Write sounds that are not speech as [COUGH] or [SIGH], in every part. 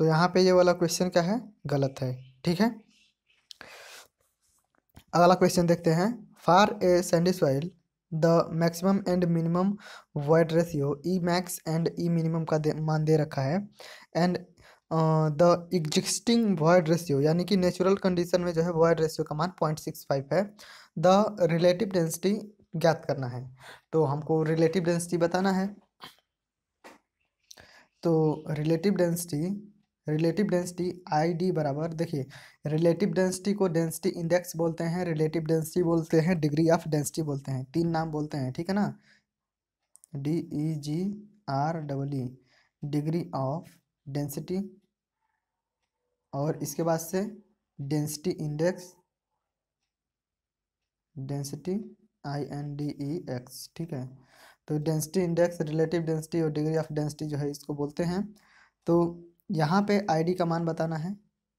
तो यहाँ पे ये वाला क्वेश्चन क्या है गलत है ठीक है अगला क्वेश्चन देखते हैं for a sandy soil the maximum and minimum void ratio e max and e minimum का दे, मान दे रखा है and the existing void ratio यानी कि नेचुरल कंडीशन में जो है वर्ड रेशियो का मान पॉइंट सिक्स फाइव है द रिलेटिव डेंसिटी ज्ञात करना है तो हमको रिलेटिव डेंसिटी बताना है तो relative density relative density I D बराबर देखिए रिलेटिव डेंसिटी को डेंसिटी इंडेक्स बोलते हैं रिलेटिव डेंसिटी बोलते हैं डिग्री ऑफ डेंसिटी बोलते हैं तीन नाम बोलते हैं ठीक है ना D E G R double E degree of density और इसके बाद से density index density I N D E X ठीक है तो डेंसिटी इंडेक्स रिलेटिव डेंसिटी और डिग्री ऑफ डेंसिटी जो है इसको बोलते हैं तो यहाँ पे आईडी का मान बताना है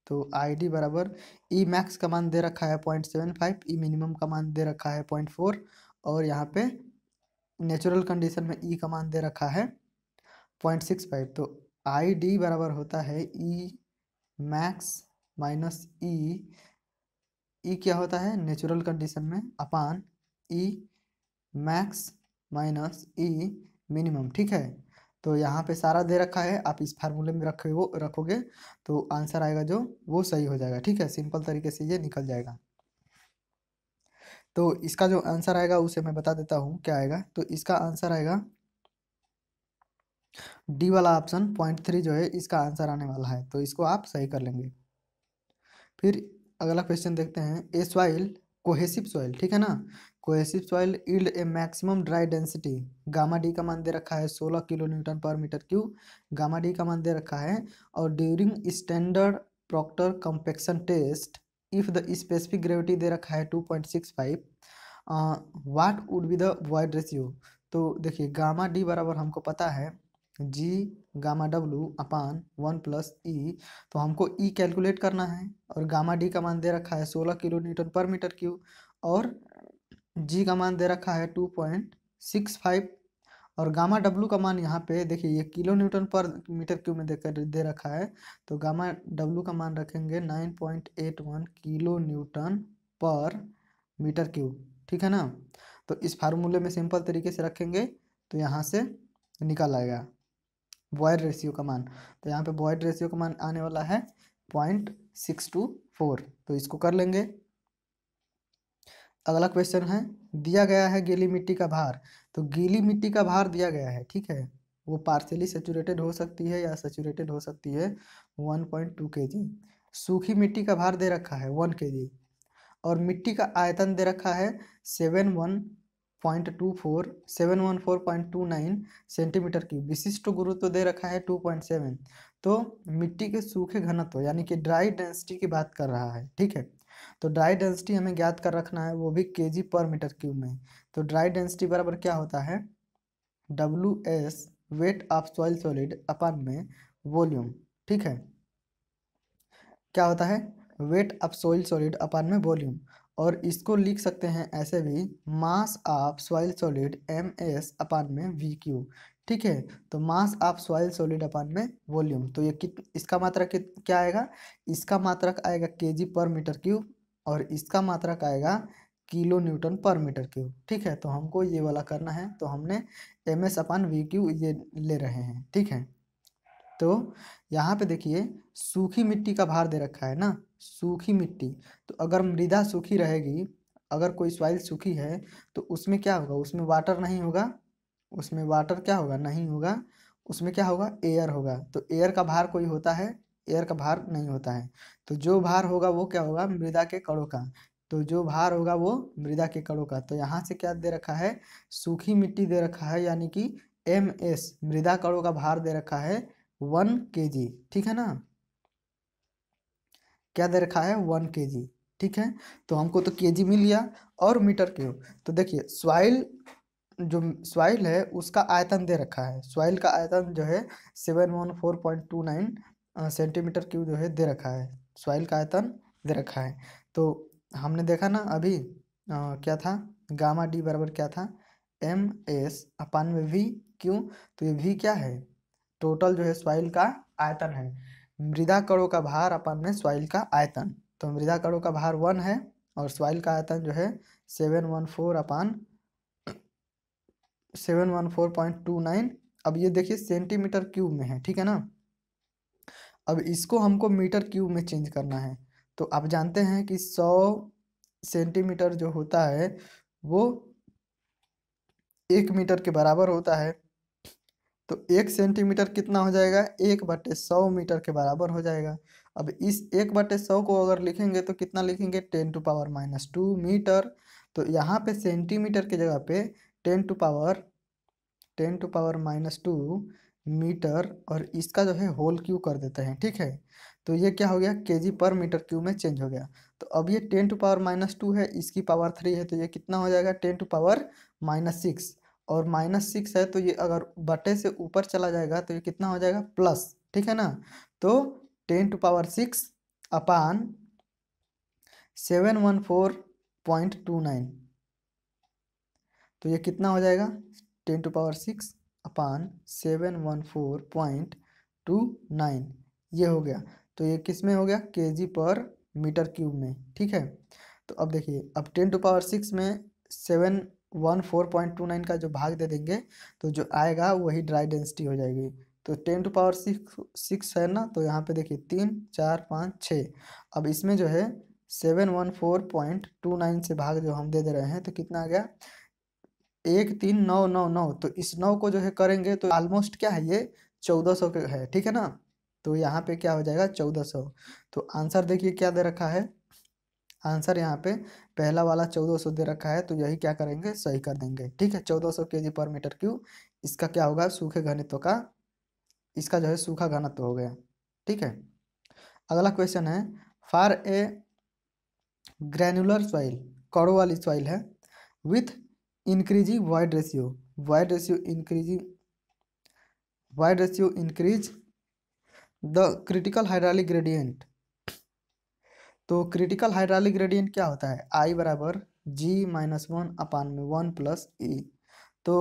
तो आईडी बराबर ई मैक्स का मान दे रखा है point seven five e minimum का मान दे रखा है पॉइंट फोर और यहाँ पे नेचुरल कंडीशन में ई e का मान दे रखा है पॉइंट सिक्स फाइव तो आई डी बराबर होता है ई मैक्स माइनस ई ई क्या होता है नेचुरल कंडीशन में अपान ई मैक्स माइनस ई मिनिमम ठीक है तो यहाँ पे सारा दे रखा है आप इस फार्मूले में रखे वो रखोगे तो आंसर आएगा जो वो सही हो जाएगा ठीक है सिंपल तरीके से ये निकल जाएगा तो इसका जो आंसर आएगा उसे मैं बता देता हूँ क्या आएगा तो इसका आंसर आएगा डी वाला ऑप्शन पॉइंट थ्री जो है इसका आंसर आने वाला है तो इसको आप सही कर लेंगे फिर अगला क्वेश्चन देखते हैं ए सॉइल कोहेसिव सॉइल ठीक है ना cohesive soil yield a maximum dry density gamma D का मान दे रखा है 16 kilo newton per metre cube gamma D का मान दे रखा है और during standard Proctor compaction test if the specific gravity दे रखा है 2.65 what would be the void ratio तो देखिए गामा डी बराबर हमको पता है G gamma W upon one plus ई e, तो हमको ई e कैलकुलेट करना है और गामा डी का मान दे रखा है सोलह kilo newton per metre cube और जी का मान दे रखा है टू पॉइंट सिक्स फाइव और गामा डब्लू का मान यहाँ पे देखिए ये kilo newton per metre cube में देकर दे रखा है तो गामा डब्लू का मान रखेंगे nine point eight one kilo newton per metre cube ठीक है ना तो इस फार्मूले में सिंपल तरीके से रखेंगे तो यहाँ से निकल आएगा बॉयड रेशियो का मान तो यहाँ पे बॉयड रेशियो का मान आने वाला है पॉइंट सिक्स टू फोर तो इसको कर लेंगे अगला क्वेश्चन है दिया गया है गीली मिट्टी का भार तो गीली मिट्टी का भार दिया गया है ठीक है वो पार्शियली सेचूरेटेड हो सकती है या सेचूरेटेड हो सकती है वन पॉइंट टू के जी सूखी मिट्टी का भार दे रखा है वन के जी और मिट्टी का आयतन दे रखा है seven one point two four seven one four point two nine centimetre की विशिष्ट गुरुत्व तो दे रखा है टू पॉइंट सेवन तो मिट्टी के सूखे घनत्व यानी कि ड्राई डेंसिटी की बात कर रहा है ठीक है तो ड्राई डेंसिटी हमें ज्ञात कर रखना है वो भी के जी पर मीटर क्यूब में तो ड्राई डेंसिटी बराबर क्या होता है W S weight of soil solid upon में वॉल्यूम ठीक है क्या होता है weight of soil solid upon में वॉल्यूम और इसको लिख सकते हैं ऐसे भी mass of soil solid M S upon में वी क्यू ठीक है तो mass of soil solid upon में वॉल्यूम तो ये कित इसका मात्रा कित क्या आएगा इसका मात्रक आएगा के जी पर मीटर क्यूब और इसका मात्रक आएगा kilo newton per metre cube ठीक है तो हमको ये वाला करना है तो हमने M S upon V Q ये ले रहे हैं ठीक है तो यहाँ पे देखिए सूखी मिट्टी का भार दे रखा है ना सूखी मिट्टी तो अगर मृदा सूखी रहेगी अगर कोई सॉइल सूखी है तो उसमें क्या होगा उसमें वाटर नहीं होगा उसमें वाटर क्या होगा नहीं होगा उसमें क्या होगा एयर होगा तो एयर का भार कोई होता है एयर का भार नहीं होता है तो जो भार होगा वो क्या होगा मृदा के कड़ों का तो जो भार होगा वो मृदा के कड़ों का तो यहाँ से क्या दे रखा है सूखी मिट्टी दे रखा है यानी कि एम एस मृदा कड़ों का भार दे रखा है वन के जी ठीक है ना क्या दे रखा है वन के जी ठीक है तो हमको तो के जी मिल गया और मीटर क्यूब तो देखिए सॉइल जो सॉइल है उसका आयतन दे रखा है सॉइल का आयतन जो है seven one four point two nine centimetre cube जो है दे रखा है सॉइल का आयतन दे रखा है तो हमने देखा ना अभी आ, क्या था गामा डी बराबर क्या था एम एस अपान में वी क्यों तो ये वी क्या है टोटल जो है सॉइल का आयतन है मृदा कणों का भार अपान में सॉइल का आयतन तो मृदा कणों का भार वन है और सॉइल का आयतन जो है seven one four upon seven one four point two nine अब ये देखिए सेंटीमीटर क्यूब में है ठीक है ना अब इसको हमको मीटर क्यूब में चेंज करना है तो आप जानते हैं कि सौ सेंटीमीटर जो होता है वो एक मीटर के बराबर होता है तो एक सेंटीमीटर कितना हो जाएगा एक बटे सौ मीटर के बराबर हो जाएगा अब इस एक बटे सौ को अगर लिखेंगे तो कितना लिखेंगे ten to power minus two metre तो यहाँ पे सेंटीमीटर की जगह पे ten to power ten to power minus two metre और इसका जो है होल क्यू कर देते हैं ठीक है तो ये क्या हो गया के जी पर मीटर क्यू में चेंज हो गया तो अब ये ten to power minus two है इसकी पावर थ्री है तो ये कितना हो जाएगा ten to power minus six और माइनस सिक्स है तो ये अगर बटे से ऊपर चला जाएगा तो ये कितना हो जाएगा प्लस ठीक है ना तो ten to power six upon seven one four point two nine तो ये कितना हो जाएगा ten to power six upon seven one four point two nine ये हो गया तो ये किस में हो गया के जी पर मीटर क्यूब में ठीक है तो अब देखिए अब टेन टू पावर सिक्स में seven one four point two nine का जो भाग दे देंगे तो जो आएगा वही ड्राई डेंसिटी हो जाएगी तो ten to power six six है ना तो यहाँ पे देखिए तीन चार पाँच छः अब इसमें जो है seven one four point two nine से भाग जो हम दे दे रहे हैं तो कितना आ गया एक तीन नौ नौ नौ तो इस नौ को जो है करेंगे तो ऑलमोस्ट क्या है ये चौदह सौ है ठीक है ना तो यहाँ पे क्या हो जाएगा चौदह सौ तो आंसर देखिए क्या दे रखा है आंसर यहाँ पे पहला वाला चौदह सौ दे रखा है तो यही क्या करेंगे सही कर देंगे ठीक है चौदह सौ के जी पर मीटर क्यूब इसका क्या होगा सूखे घनित्व का इसका जो है सूखा घनत्व हो गया ठीक है अगला क्वेश्चन है फार ए ग्रैनुलर सॉइल कड़ों वाली सॉइल है with increasing void ratio void ratio increasing void ratio increase the critical hydraulic gradient तो क्रिटिकल हाइड्रालिक ग्रेडियंट क्या होता है आई बराबर जी माइनस वन अपान में वन प्लस ई तो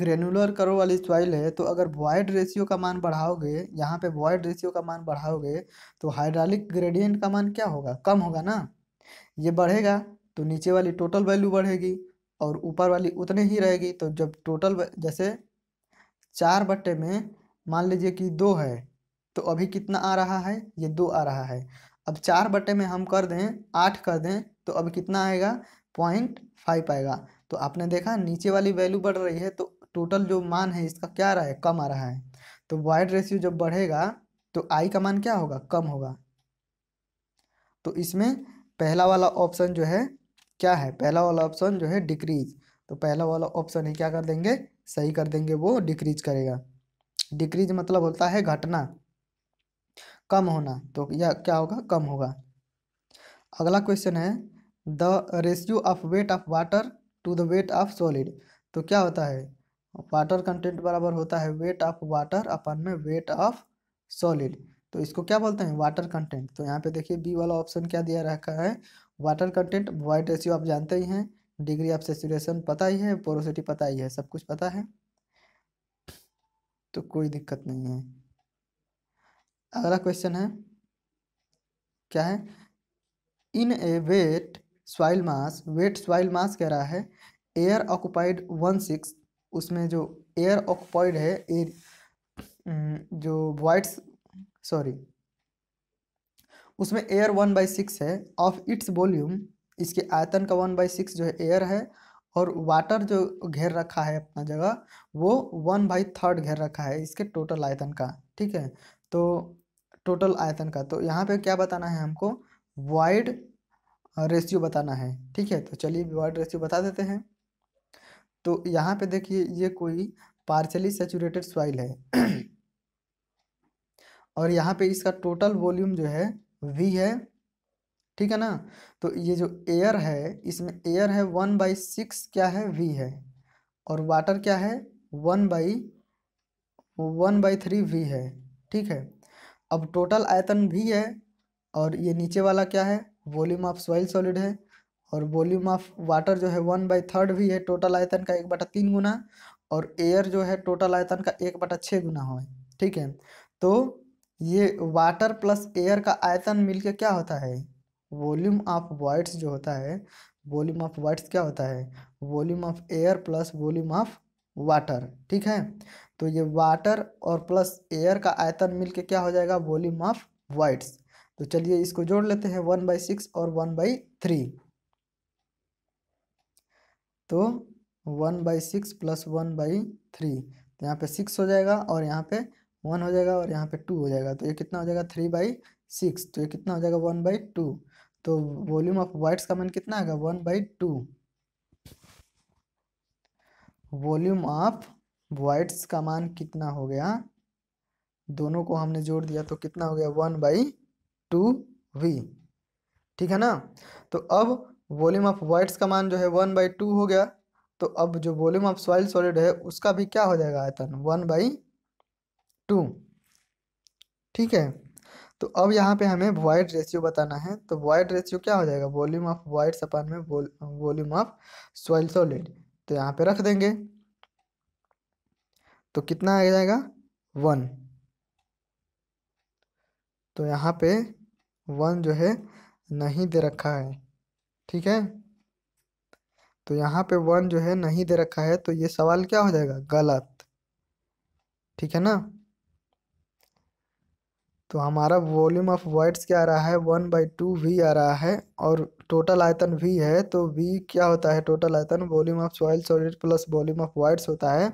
ग्रेनुलर करो वाली सॉइल है तो अगर वॉइड रेशियो का मान बढ़ाओगे यहाँ पे वॉइड रेशियो का मान बढ़ाओगे तो हाइड्रोलिक ग्रेडियंट का मान क्या होगा कम होगा ना ये बढ़ेगा तो नीचे वाली टोटल वैल्यू बढ़ेगी और ऊपर वाली उतने ही रहेगी तो जब टोटल जैसे चार बट्टे में मान लीजिए कि दो है तो अभी कितना आ रहा है ये दो आ रहा है अब चार बट्टे में हम कर दें आठ कर दें तो अब कितना आएगा पॉइंट फाइव आएगा तो आपने देखा नीचे वाली वैल्यू बढ़ रही है तो टोटल जो मान है इसका क्या रहा है कम आ रहा है तो वाइड रेशियो जब बढ़ेगा तो आई का मान क्या होगा कम होगा तो इसमें पहला वाला ऑप्शन जो है क्या है पहला वाला ऑप्शन जो है डिक्रीज तो पहला वाला ऑप्शन है क्या कर देंगे सही कर देंगे वो डिक्रीज करेगा डिक्रीज मतलब होता है घटना कम होना तो या क्या होगा कम होगा अगला क्वेश्चन है the ratio of weight of water to the weight of solid तो क्या होता है वाटर कंटेंट बराबर होता है वेट ऑफ वाटर अपन में वेट ऑफ सॉलिड तो इसको क्या बोलते हैं वाटर कंटेंट तो यहाँ पे देखिए बी वाला ऑप्शन क्या दिया रखा है वाटर कंटेंट वाइट रेशियो आप जानते ही हैं डिग्री ऑफ सेचुरेशन पता ही है पोरोसिटी पता ही है सब कुछ पता है तो कोई दिक्कत नहीं है अगला क्वेश्चन है क्या है in a wet soil mass wet soil mass कह रहा है एयर ऑक्यूपाइड वन सिक्स उसमें जो एयर ऑक्यूपाइड है एयर हम्म, जो वाइट सॉरी उसमें एयर वन बाई सिक्स है ऑफ इट्स वॉल्यूम इसके आयतन का वन बाई सिक्स जो है एयर है और वाटर जो घेर रखा है अपना जगह वो वन बाई थर्ड घेर रखा है इसके टोटल आयतन का ठीक है तो टोटल आयतन का तो यहाँ पे क्या बताना है हमको वाइड रेशियो बताना है ठीक है तो चलिए वाइड रेशियो बता देते हैं तो यहाँ पे देखिए ये कोई पार्शली सेचूरेटेड सॉइल है [CLEARS THROAT] और यहाँ पे इसका टोटल वॉल्यूम जो है वी है ठीक है ना तो ये जो एयर है इसमें एयर है वन बाई सिक्स क्या है वी है और वाटर क्या है one by one by three V है ठीक है अब टोटल आयतन भी है और ये नीचे वाला क्या है वॉल्यूम ऑफ सॉइल सॉलिड है और वॉल्यूम ऑफ वाटर जो है वन बाई थर्ड भी है टोटल आयतन का एक बटा तीन गुना और एयर जो है टोटल आयतन का एक बटा छः गुना हो ठीक है तो ये वाटर प्लस एयर का आयतन मिलके क्या होता है वॉल्यूम ऑफ वाइट्स जो होता है वॉल्यूम ऑफ वाइट्स क्या होता है volume of air plus volume of water ठीक है तो ये वाटर और प्लस एयर का आयतन मिलके क्या हो जाएगा वॉल्यूम ऑफ वाइट्स तो चलिए इसको जोड़ लेते हैं वन बाई सिक्स और वन बाई थ्री तो one by six plus one by three तो यहाँ पे सिक्स हो जाएगा और यहाँ पे वन हो जाएगा और यहाँ पे टू हो जाएगा तो ये कितना हो जाएगा थ्री बाई सिक्स तो ये कितना हो जाएगा वन बाई टू तो वॉल्यूम ऑफ वाइट्स का मान कितना आएगा one by two volume of voids का मान कितना हो गया दोनों को हमने जोड़ दिया तो कितना हो गया वन बाई टू वी ठीक है ना तो अब वॉल्यूम ऑफ वाइट्स का मान जो है वन बाई टू हो गया तो अब जो वॉल्यूम ऑफ सॉइल सॉलिड है उसका भी क्या हो जाएगा आयतन वन बाई टू ठीक है तो अब यहाँ पे हमें वाइड रेशियो बताना है तो वाइड रेशियो क्या हो जाएगा वॉल्यूम ऑफ वाइड सपान में वॉल्यूम ऑफ सॉइल सॉलिड तो यहाँ पे रख देंगे तो कितना आ जाएगा वन तो यहाँ पे वन जो है नहीं दे रखा है ठीक है तो यहाँ पे वन जो है नहीं दे रखा है तो ये सवाल क्या हो जाएगा गलत ठीक है ना तो हमारा वॉल्यूम ऑफ वर्ड्स क्या आ रहा है वन बाई टू वी आ रहा है और टोटल आयतन वी है तो वी क्या होता है टोटल आयतन volume of soil solid plus volume of voids होता है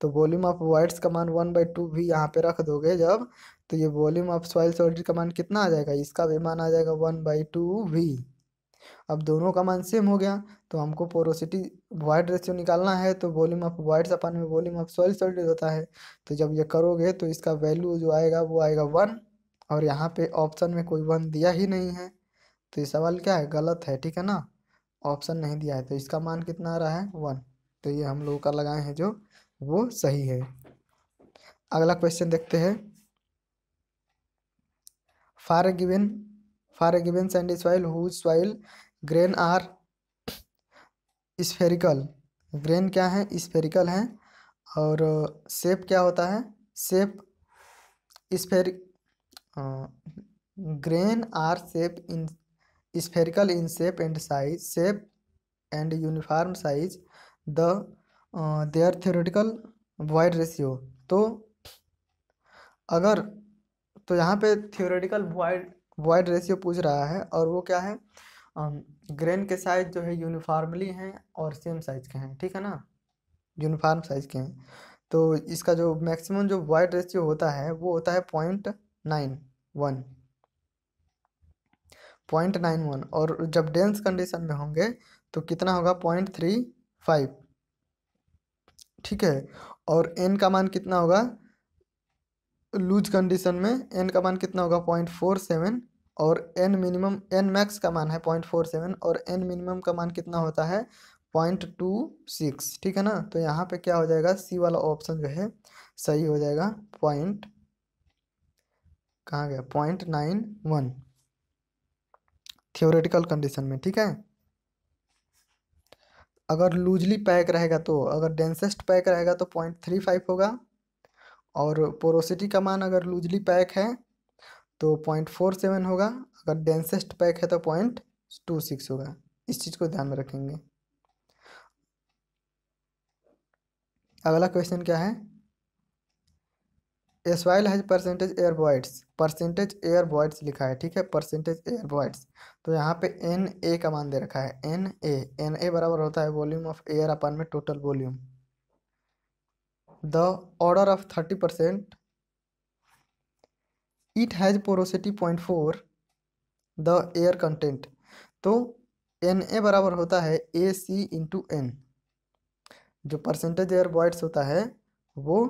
तो वॉल्यूम ऑफ वर्ड्स का मान वन बाई टू वी यहाँ पे रख दोगे जब तो ये वॉल्यूम ऑफ सॉइल सॉलिड का मान कितना आ जाएगा इसका भी मान आ जाएगा वन बाई टू वी अब दोनों का मान सेम हो गया तो हमको पोरोसिटी वाइट रेशियो निकालना है तो वॉल्यूम ऑफ वाइट अपन में वॉल्यूम ऑफ सॉइल सॉलिड होता है तो जब ये करोगे तो इसका वैल्यू जो आएगा वो आएगा वन और यहाँ पे ऑप्शन में कोई वन दिया ही नहीं है तो ये सवाल क्या है गलत है ठीक है ना ऑप्शन नहीं दिया है तो इसका मान कितना आ रहा है वन तो ये हम लोगों का लगाए हैं जो वो सही है अगला क्वेश्चन देखते हैं for a given for a given soil whose soil grain are spherical grain क्या है स्फेरिकल है और सेप क्या होता है shape spheric grain are shape in spherical in shape and size shape and uniform size the there their void ratio तो अगर तो यहाँ पे थियोरेटिकल वॉइड वॉइड रेशियो पूछ रहा है और वो क्या है ग्रेन के साइज जो है यूनिफॉर्मली हैं और सेम साइज के हैं ठीक है ना यूनिफॉर्म साइज के हैं तो इसका जो मैक्सिमम जो वाइड रेशियो होता है वो होता है point nine one point nine one और जब डेंस कंडीशन में होंगे तो कितना होगा पॉइंट थ्री फाइव ठीक है और एन का मान कितना होगा लूज कंडीशन में एन का मान कितना होगा पॉइंट फोर सेवन और एन मिनिमम एन मैक्स का मान है पॉइंट फोर सेवन और एन मिनिमम का मान कितना होता है पॉइंट टू सिक्स ठीक है ना तो यहाँ पे क्या हो जाएगा सी वाला ऑप्शन जो है सही हो जाएगा पॉइंट कहाँ गया point nine one theoretical condition में ठीक है अगर लूजली पैक रहेगा तो अगर डेंसेस्ट पैक रहेगा तो पॉइंट थ्री फाइव होगा और पोरोसिटी का मान अगर लूजली पैक है तो पॉइंट फोर सेवन होगा अगर डेंसेस्ट पैक है तो पॉइंट टू सिक्स होगा इस चीज़ को ध्यान में रखेंगे अगला क्वेश्चन क्या है a soil has percentage air voids percentage air voids लिखा है ठीक है परसेंटेज एयर वॉइड्स तो यहाँ पे एन ए का मान दे रखा है एन ए एन ए बराबर होता है वॉल्यूम ऑफ एयर अपन में total volume the order of thirty percent it has porosity point four the air content तो एन ए बराबर होता है ए सी इंटू एन जो परसेंटेज एयर वॉइड्स होता है वो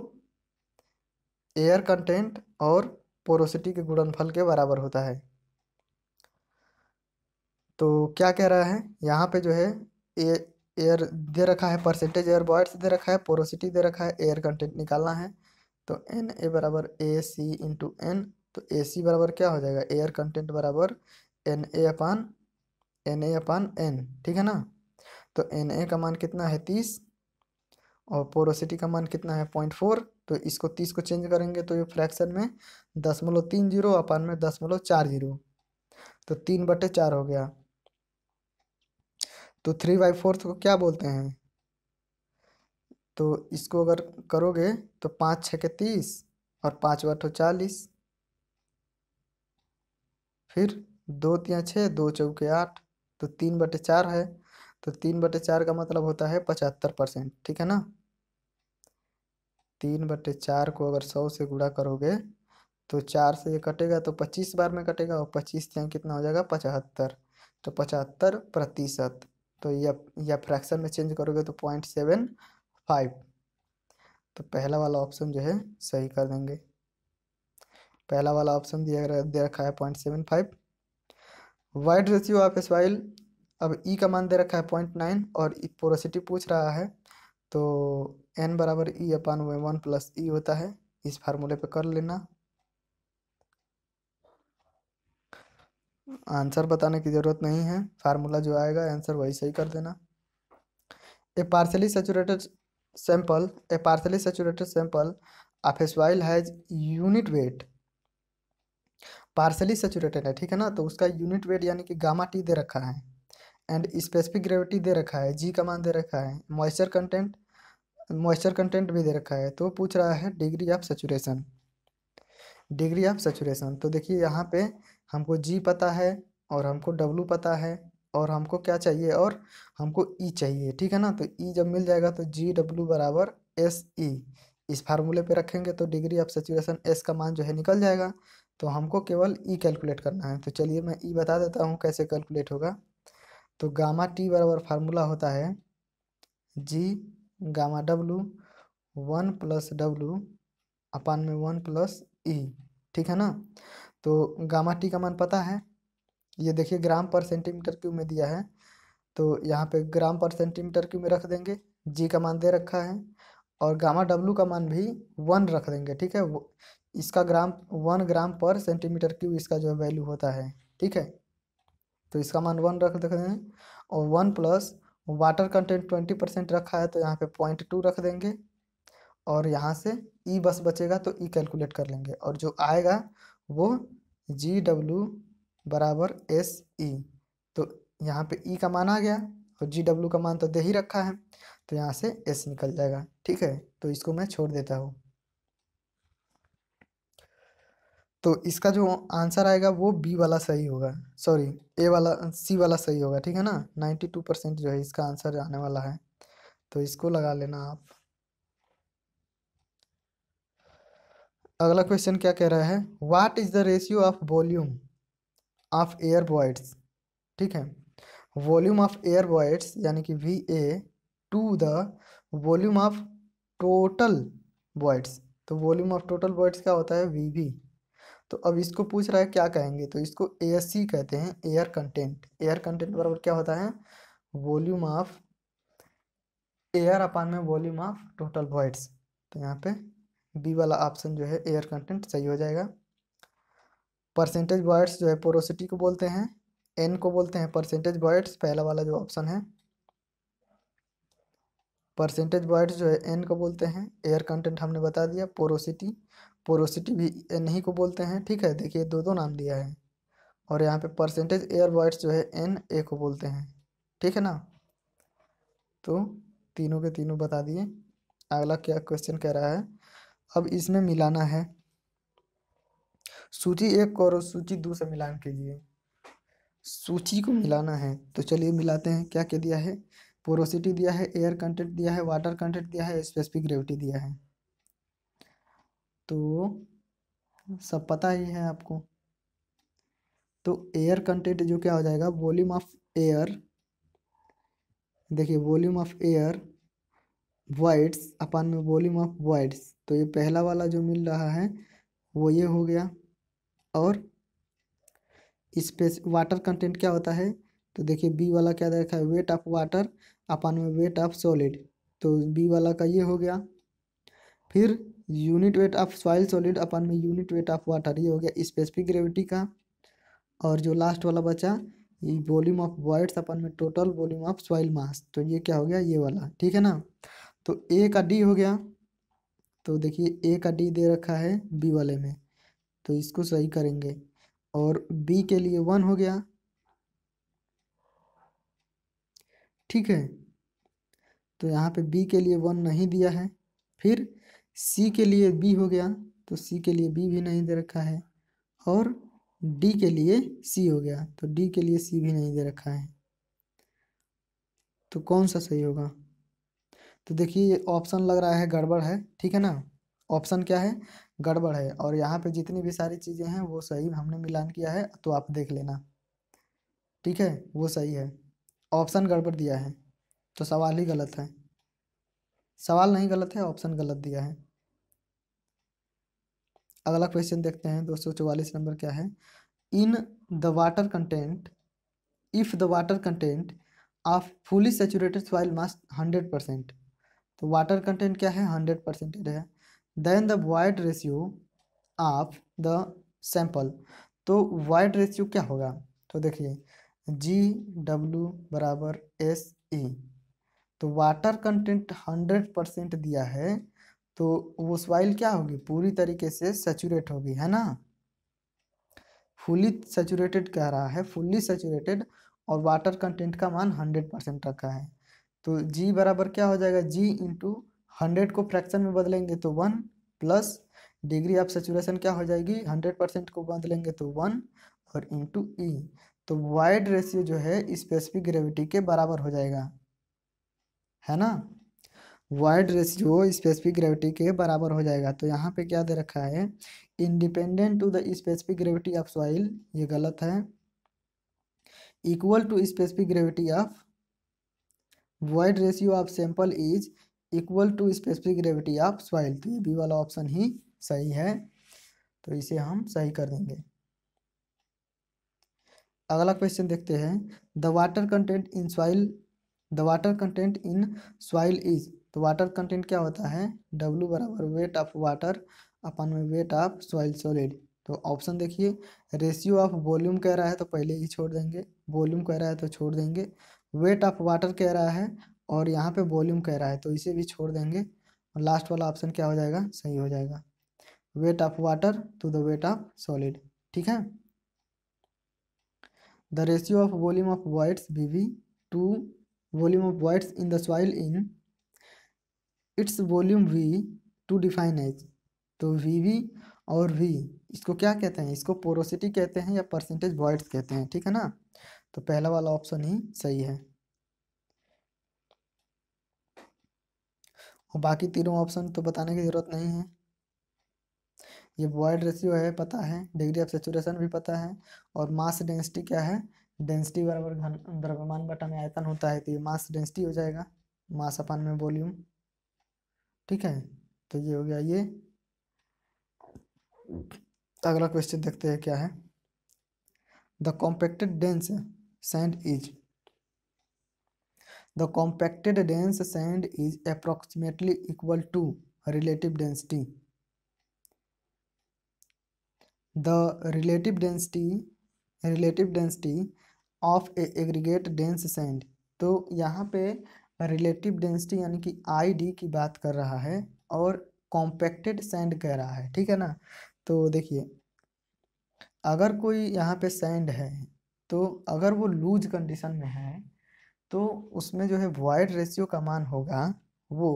एयर कंटेंट और पोरोसिटी के गुणनफल के बराबर होता है तो क्या कह रहा है यहाँ पे जो है एयर दे रखा है परसेंटेज एयर बॉयड्स दे रखा है पोरोसिटी दे रखा है एयर कंटेंट निकालना है तो एन ए बराबर ए सी इंटू एन तो ए सी बराबर क्या हो जाएगा एयर कंटेंट बराबर N A upon N A upon N ठीक है ना तो एन ए का मान कितना है तीस और पोरोसिटी का मान कितना है पॉइंट फोर तो इसको तीस को चेंज करेंगे तो ये फ्रैक्शन में दशमलव तीन जीरो अपान में दशमलव चार जीरो तो तीन बटे चार हो गया तो थ्री बाई फोर्थ को क्या बोलते हैं तो इसको अगर करोगे तो पाँच छः के तीस और पाँच बटो तो चालीस फिर दो तिया छः दो चौके आठ तो तीन बटे चार है तो तीन बटे चार का मतलब होता है पचहत्तर परसेंट ठीक है ना तीन बटे चार को अगर सौ से गुणा करोगे तो चार से ये कटेगा तो पच्चीस बार में कटेगा और पच्चीस से कितना हो जाएगा पचहत्तर तो पचहत्तर प्रतिशत तो या या फ्रैक्शन में चेंज करोगे तो पॉइंट सेवन फाइव तो पहला वाला ऑप्शन जो है सही कर देंगे पहला वाला ऑप्शन दिया दे रखा है point seven five void ratio of soil अब ई का मान दे रखा है पॉइंट नाइन और पोरोसिटी पूछ रहा है तो एन बराबर ई e अपान वे वन प्लस ई e होता है इस फार्मूले पे कर लेना आंसर बताने की ज़रूरत नहीं है फार्मूला जो आएगा आंसर वही सही कर देना a partially saturated sample a partially saturated sample of a soil has unit weight partially saturated है ठीक है ना तो उसका यूनिट वेट यानी कि गामा टी दे रखा है एंड स्पेसिफिक ग्रेविटी दे रखा है जी का मान दे रखा है मॉइस्चर कंटेंट मॉइस्चर कंटेंट भी दे रखा है तो पूछ रहा है degree of saturation degree of saturation तो देखिए यहाँ पे हमको जी पता है और हमको डब्लू पता है और हमको क्या चाहिए और हमको ई e चाहिए ठीक है ना तो ई e जब मिल जाएगा तो जी डब्लू बराबर एस ई e। इस फार्मूले पे रखेंगे तो डिग्री ऑफ सेचुरेशन एस का मान जो है निकल जाएगा तो हमको केवल ई कैलकुलेट करना है तो चलिए मैं ई बता देता हूँ कैसे कैलकुलेट होगा तो गामा टी बराबर फार्मूला होता है G gamma W one plus W upon में वन प्लस ई e, ठीक है ना तो गामा टी का मान पता है ये देखिए ग्राम पर सेंटीमीटर क्यूब में दिया है तो यहाँ पे ग्राम पर सेंटीमीटर क्यूब में रख देंगे जी का मान दे रखा है और गामा डब्लू का मान भी वन रख देंगे ठीक है इसका ग्राम वन ग्राम पर सेंटीमीटर क्यूब इसका जो है वैल्यू होता है ठीक है तो इसका मान वन रख देते और one plus water content twenty percent रखा है तो यहाँ पे पॉइंट टू रख देंगे और यहाँ से ई e बस बचेगा तो ई e कैलकुलेट कर लेंगे और जो आएगा वो जी डब्ल्यू बराबर एस ई e। तो यहाँ पे ई e का मान आ गया और जी डब्ल्यू का मान तो दे ही रखा है तो यहाँ से एस निकल जाएगा ठीक है तो इसको मैं छोड़ देता हूँ तो इसका जो आंसर आएगा वो बी वाला सही होगा सॉरी ए वाला सी वाला सही होगा ठीक है ना नाइन्टी टू परसेंट जो है इसका आंसर आने वाला है तो इसको लगा लेना आप अगला क्वेश्चन क्या कह रहा है what is the ratio of volume of air voids ठीक है वॉल्यूम ऑफ एयर बॉइड्स यानी कि V A to the volume of total voids तो वॉल्यूम ऑफ टोटल बॉइड्स क्या होता है वी वी तो अब इसको पूछ रहा है क्या कहेंगे तो इसको ए कहते हैं एयर कंटेंट एयर कंटेंट बराबर क्या होता है वॉल्यूम ऑफ एयर अपान में वॉल्यूम ऑफ टोटल वॉइड्स तो यहाँ पे बी वाला ऑप्शन जो है एयर कंटेंट सही हो जाएगा परसेंटेज वॉइड्स जो है पोरोसिटी को बोलते हैं एन को बोलते हैं परसेंटेज वॉइड्स पहला वाला जो ऑप्शन है परसेंटेज वॉइड्स जो है एन को बोलते हैं एयर कंटेंट हमने बता दिया पोरोसिटी पोरोसिटी भी नहीं को बोलते हैं ठीक है देखिए दो दो नाम दिया है और यहाँ पे परसेंटेज एयर वॉइड्स जो है एन ए को बोलते हैं ठीक है ना तो तीनों के तीनों बता दिए अगला क्या क्वेश्चन कह रहा है अब इसमें मिलाना है सूची एक और सूची दो से मिलान कीजिए सूची को मिलाना है तो चलिए मिलाते हैं क्या क्या दिया है पोरोसिटी दिया है एयर कंटेंट दिया है वाटर कंटेंट दिया है स्पेसिफिक ग्रेविटी दिया है तो सब पता ही है आपको तो एयर कंटेंट जो क्या हो जाएगा वॉल्यूम ऑफ एयर देखिए volume of air voids upon में वॉल्यूम ऑफ वाइड्स तो ये पहला वाला जो मिल रहा है वो ये हो गया और स्पेस वाटर कंटेंट क्या होता है तो देखिए बी वाला क्या देखा है वेट ऑफ वाटर अपान में वेट ऑफ सॉलिड तो बी वाला का ये हो गया फिर unit weight of soil solid upon में यूनिट वेट ऑफ वाटर ये हो गया स्पेसिफिक ग्रेविटी का और जो लास्ट वाला बचा ये वॉल्यूम ऑफ वॉइड्स अपन में total volume of soil mass तो ये क्या हो गया ये वाला ठीक है ना तो ए का डी हो गया तो देखिए ए का डी दे रखा है बी वाले में तो इसको सही करेंगे और बी के लिए वन हो गया ठीक है तो यहाँ पे बी के लिए वन नहीं दिया है फिर सी के लिए बी हो गया तो सी के लिए बी भी नहीं दे रखा है और डी के लिए सी हो गया तो डी के लिए सी भी नहीं दे रखा है तो कौन सा सही होगा तो देखिए ऑप्शन लग रहा है गड़बड़ है ठीक है ना ऑप्शन क्या है गड़बड़ है और यहाँ पे जितनी भी सारी चीज़ें हैं वो सही हमने मिलान किया है तो आप देख लेना ठीक है वो सही है ऑप्शन गड़बड़ दिया है तो सवाल ही गलत है सवाल नहीं गलत है ऑप्शन गलत दिया है अगला क्वेश्चन देखते हैं दो सौ चौवालीस नंबर क्या है in the water content if the water content of fully saturated soil mass hundred percent तो वाटर कंटेंट क्या है हंड्रेड परसेंटेज है then the void ratio of the sample तो वाइट रेशियो क्या होगा तो देखिए जी डब्ल्यू बराबर एस ई e, तो वाटर कंटेंट हंड्रेड परसेंट दिया है तो वो सॉइल क्या होगी पूरी तरीके से सेचूरेट होगी है ना फुली सेचूरेटेड कह रहा है फुली सेचूरेटेड और वाटर कंटेंट का मान हंड्रेड परसेंट रखा है तो जी बराबर क्या हो जाएगा जी इंटू हंड्रेड को फ्रैक्शन में बदलेंगे तो one plus degree of saturation क्या हो जाएगी हंड्रेड परसेंट को बदलेंगे तो वन और इंटू ई e। तो वाइड रेशियो जो है स्पेसिफिक ग्रेविटी के बराबर हो जाएगा है ना वाइड रेशियो स्पेसिफिक ग्रेविटी के बराबर हो जाएगा तो यहाँ पे क्या दे रखा है independent to the specific gravity of soil ये गलत है equal to specific gravity of void ratio of sample is equal to specific gravity of soil तो ये बी वाला ऑप्शन ही सही है तो इसे हम सही कर देंगे अगला क्वेश्चन देखते हैं the water content in soil the water content in soil is तो वाटर कंटेंट क्या होता है W बराबर वेट ऑफ वाटर अपन में वेट ऑफ सॉइल सॉलिड तो ऑप्शन देखिए रेशियो ऑफ वॉल्यूम कह रहा है तो पहले ही छोड़ देंगे वॉल्यूम कह रहा है तो छोड़ देंगे वेट ऑफ वाटर कह रहा है और यहाँ पे वॉल्यूम कह रहा है तो इसे भी छोड़ देंगे और लास्ट वाला ऑप्शन क्या हो जाएगा सही हो जाएगा weight of water to the weight of solid ठीक है the ratio of volume of voids B V to volume of voids in the soil in its volume v to define as तो V V और V इसको क्या कहते हैं इसको porosity कहते हैं या परसेंटेज वॉइड्स कहते हैं ठीक है ना तो पहला वाला ऑप्शन ही सही है और बाकी तीनों ऑप्शन तो बताने की ज़रूरत नहीं है ये वॉइड रेशियो है पता है डिग्री ऑफ सेचुरेशन भी पता है और मास डेंसिटी क्या है डेंसिटी बराबर घन द्रव्यमान बटा में आयतन होता है तो ये मास डेंसिटी हो जाएगा मास अपान में वॉल्यूम ठीक है तो ये हो गया ये अगला क्वेश्चन देखते हैं क्या है the compacted dense sand is the compacted dense sand is approximately equal to relative density the relative density relative density of a aggregate dense sand तो यहाँ पे रिलेटिव डेंसिटी यानी कि आई डी की बात कर रहा है और कॉम्पैक्टेड सैंड कह रहा है ठीक है ना तो देखिए अगर कोई यहाँ पे सैंड है तो अगर वो लूज कंडीशन में है तो उसमें जो है वाइड रेशियो का मान होगा वो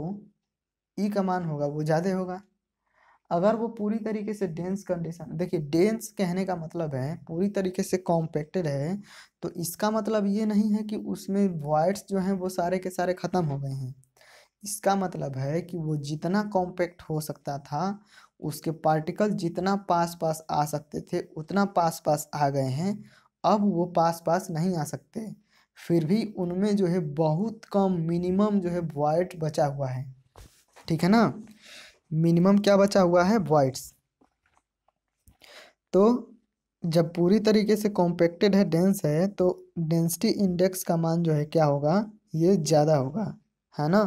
ई e का मान होगा वो ज़्यादा होगा अगर वो पूरी तरीके से डेंस कंडीशन देखिए डेंस कहने का मतलब है पूरी तरीके से कॉम्पैक्टेड है तो इसका मतलब ये नहीं है कि उसमें वॉइड्स जो हैं वो सारे के सारे ख़त्म हो गए हैं इसका मतलब है कि वो जितना कॉम्पैक्ट हो सकता था उसके पार्टिकल जितना पास पास आ सकते थे उतना पास पास आ गए हैं अब वो पास पास नहीं आ सकते फिर भी उनमें जो है बहुत कम मिनिमम जो है वाइट बचा हुआ है ठीक है ना मिनिमम क्या बचा हुआ है वाइट्स तो जब पूरी तरीके से कॉम्पैक्टेड है डेंस है तो डेंसिटी इंडेक्स का मान जो है क्या होगा ये ज़्यादा होगा है ना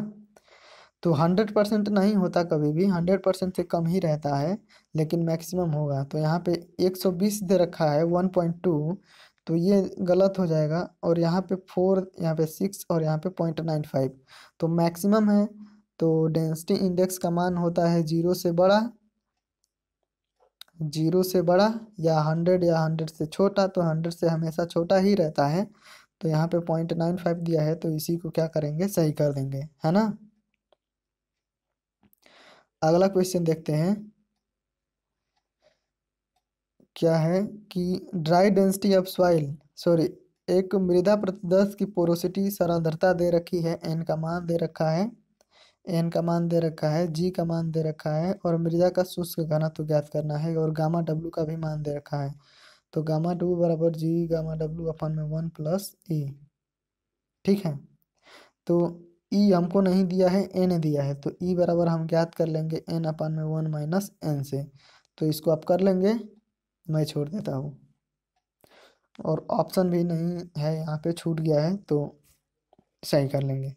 तो हंड्रेड परसेंट नहीं होता कभी भी हंड्रेड परसेंट से कम ही रहता है लेकिन मैक्सिमम होगा तो यहाँ पे एक सौ बीस दे रखा है वन पॉइंट टू तो ये गलत हो जाएगा और यहाँ पे फोर यहाँ पे सिक्स और यहाँ पे पॉइंट नाइन फाइव तो मैक्सिमम है तो डेंसिटी इंडेक्स का मान होता है जीरो से बड़ा जीरो से बड़ा या हंड्रेड या हंड्रेड से छोटा तो हंड्रेड से हमेशा छोटा ही रहता है तो यहाँ पे पॉइंट नाइन फाइव दिया है तो इसी को क्या करेंगे सही कर देंगे है ना अगला क्वेश्चन देखते हैं क्या है कि dry density of soil sorry एक मृदा प्रतिदर्श की पोरोसिटी सराधरता दे रखी है एन का मान दे रखा है एन का मान दे रखा है जी का मान दे रखा है और मृदा का शुष्क घनत्व तो ज्ञात करना है और गामा डब्लू का भी मान दे रखा है तो गामा डब्लू बराबर जी गामा डब्लू अपन में वन प्लस ई ठीक है तो ई हमको नहीं दिया है एन दिया है तो ई बराबर हम ज्ञात कर लेंगे एन अपन में वन माइनस एन से तो इसको आप कर लेंगे मैं छोड़ देता हूँ और ऑप्शन भी नहीं है यहाँ पे छूट गया है तो सही कर लेंगे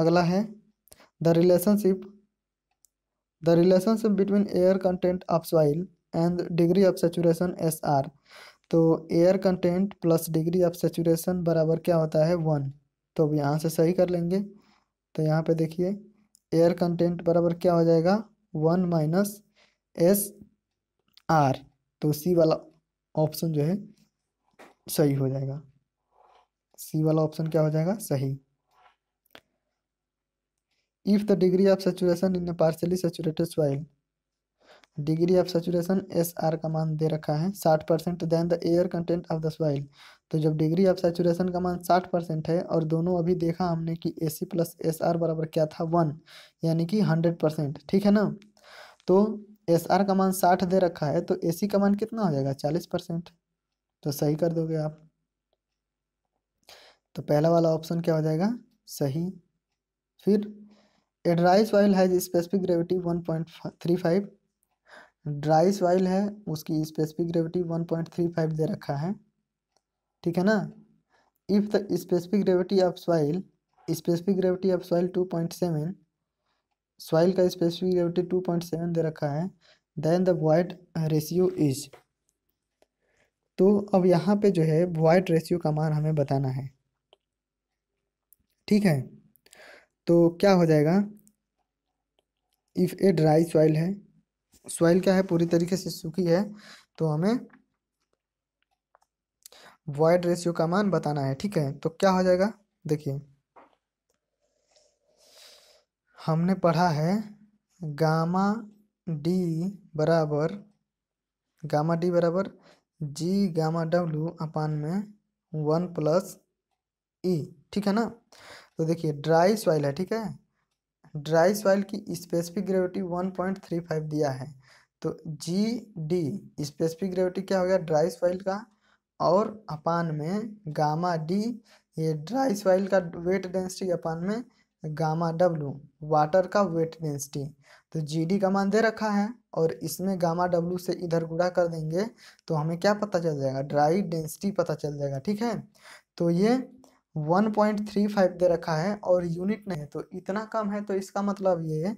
अगला है the relationship the relationship between air content of soil and degree of saturation S R तो air content plus degree of saturation बराबर क्या होता है वन तो अब यहाँ से सही कर लेंगे तो यहाँ पे देखिए एयर कंटेंट बराबर क्या हो जाएगा वन माइनस एस आर तो सी वाला ऑप्शन जो है सही हो जाएगा सी वाला ऑप्शन क्या हो जाएगा सही if the degree of saturation in a partially saturated soil degree of saturation S R का मान दे रखा है साठ percent then the air content of the soil तो जब डिग्री ऑफ सेचुरेशन का मान साठ परसेंट है और दोनों अभी देखा हमने कि A C plus S R बराबर क्या था वन यानी कि हंड्रेड परसेंट ठीक है ना तो एस आर का मान साठ दे रखा है तो ए सी का मान कितना हो जाएगा चालीस परसेंट तो सही कर दोगे आप तो पहला वाला ऑप्शन क्या हो जाएगा सही फिर a dry soil has specific gravity one point three five dry soil है उसकी specific gravity one point three five दे रखा है ठीक है ना if the specific gravity of soil specific gravity of soil two point seven soil का specific gravity two point seven दे रखा है then the void ratio is तो अब यहाँ पे जो है वाइट रेशियो का मान हमें बताना है ठीक है तो क्या हो जाएगा इफ़ ए ड्राई सॉइल है सॉइल क्या है पूरी तरीके से सूखी है तो हमें वॉइड रेशियो का मान बताना है ठीक है तो क्या हो जाएगा देखिए हमने पढ़ा है गामा डी बराबर गामा डी बराबर जी गामा डब्ल्यू अपान में वन प्लस ई e, ठीक है ना तो देखिए ड्राई सॉइल है ठीक है ड्राई सॉइल की specific gravity one point three five दिया है तो जी डी स्पेसिफिक ग्रेविटी क्या हो गया ड्राई सॉइल का और अपान में गामा डी ये ड्राई सॉइल का वेट डेंसिटी अपान में गामा डब्लू वाटर का वेट डेंसिटी तो जी डी का मान दे रखा है और इसमें गामा डब्लू से इधर गुड़ा कर देंगे तो हमें क्या पता चल जाएगा ड्राई डेंसिटी पता चल जाएगा ठीक है तो ये वन पॉइंट थ्री फाइव दे रखा है और यूनिट नहीं है तो इतना कम है तो इसका मतलब ये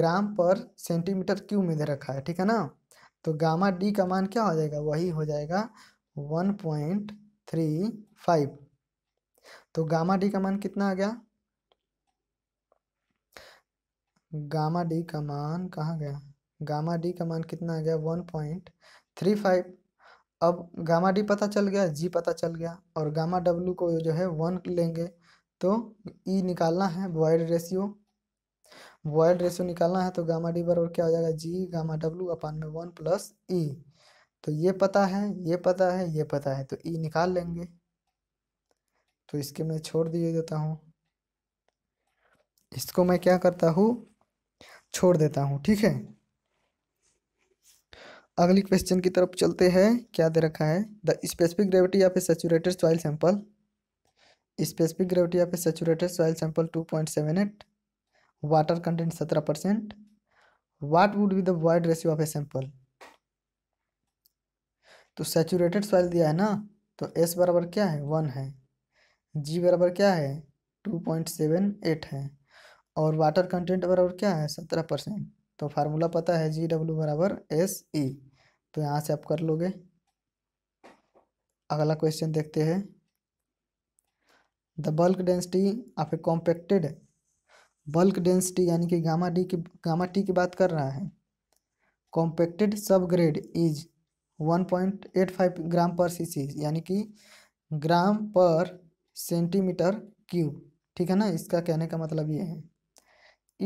ग्राम पर सेंटीमीटर क्यू में दे रखा है ठीक है ना तो गामा डी का मान क्या हो जाएगा वही हो जाएगा वन पॉइंट थ्री फाइव तो गामा डी का मान कितना आ गया गामा डी का मान कहाँ गया गामा डी का मान कितना आ गया वन पॉइंट थ्री फाइव अब गामा डी पता चल गया जी पता चल गया और गामा डब्ल्यू को जो है वन लेंगे तो ई निकालना है वॉइड रेशियो वॉइड रेशियो निकालना है तो गामा डी बराबर क्या हो जाएगा जी गामा डब्लू अपान में वन प्लस ई तो ये पता है ये पता है ये पता है तो ई निकाल लेंगे तो इसके मैं छोड़ दिए देता हूँ इसको मैं क्या करता हूँ छोड़ देता हूँ ठीक है अगली क्वेश्चन की तरफ चलते हैं क्या दे रखा है the specific gravity of a saturated soil sample specific gravity of a saturated soil sample two point seven eight water content सत्रह percent what would be the void ratio of a sample तो saturated soil दिया है ना तो S बराबर क्या है one है जी बराबर क्या है टू पॉइंट सेवन एट है और वाटर कंटेंट बराबर क्या है सत्रह परसेंट तो फार्मूला पता है जी डब्ल्यू बराबर एस ई e. तो यहाँ से आप कर लोगे अगला क्वेश्चन देखते हैं the bulk density of a compacted bulk density यानी कि गामा डी की गामा टी की बात कर रहा है compacted sub grade is one point eight five gram per C यानी कि ग्राम पर सेंटीमीटर क्यूब ठीक है ना इसका कहने का मतलब ये है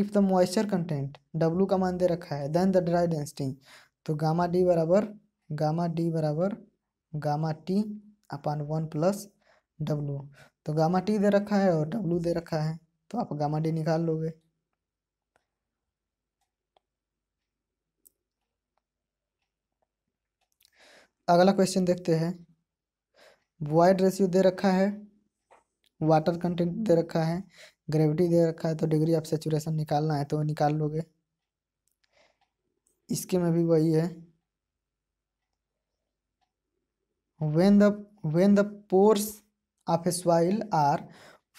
if the moisture content W का मान दे रखा है देन द ड्राई डेंसिटी तो गामा डी बराबर गामा डी बराबर gamma T upon one plus W तो गामा टी दे रखा है और डब्लू दे रखा है तो आप गामा डी निकाल लोगे अगला क्वेश्चन देखते हैं वाइड रेशियो दे रखा है वाटर कंटेंट दे रखा है ग्रेविटी दे रखा है तो डिग्री ऑफ सेचुरेशन निकालना है तो निकाल लोगे इसके में भी वही है when the when the pores of a soil are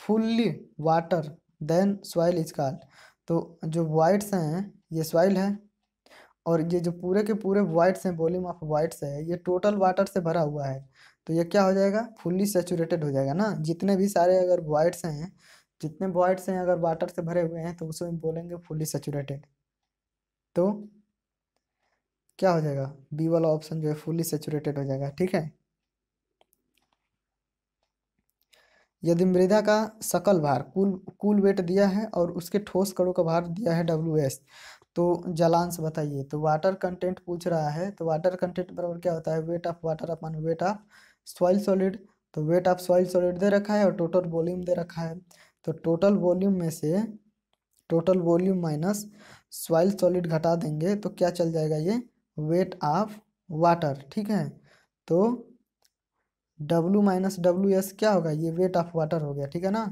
fully water then soil is call तो जो वाइट्स हैं ये सॉइल है और ये जो पूरे के पूरे वाइट्स हैं वॉल्यूम ऑफ वाइट्स है ये टोटल वाटर से भरा हुआ है तो ये क्या हो जाएगा फुल्ली सेचूरेटेड हो जाएगा ना जितने भी सारे अगर वाइट्स हैं जितने वाइट्स हैं अगर वाटर से भरे हुए हैं तो उसमें बोलेंगे फुल्ली सेचूरेटेड तो क्या हो जाएगा बी वाला ऑप्शन जो है फुली सेचुरेटेड हो जाएगा ठीक है यदि मृदा का सकल भार कुल कुल वेट दिया है और उसके ठोस कणों का भार दिया है डब्ल्यू एस तो जलांश बताइए तो वाटर कंटेंट पूछ रहा है तो वाटर कंटेंट बराबर क्या होता है weight of water upon weight of soil solid तो वेट ऑफ सॉइल सॉलिड दे रखा है और टोटल वॉल्यूम दे रखा है तो टोटल वॉल्यूम में से total volume minus soil solid घटा देंगे तो क्या चल जाएगा ये वेट ऑफ वाटर ठीक है तो डब्लू माइनस डब्लू एस क्या होगा ये वेट ऑफ वाटर हो गया ठीक है ना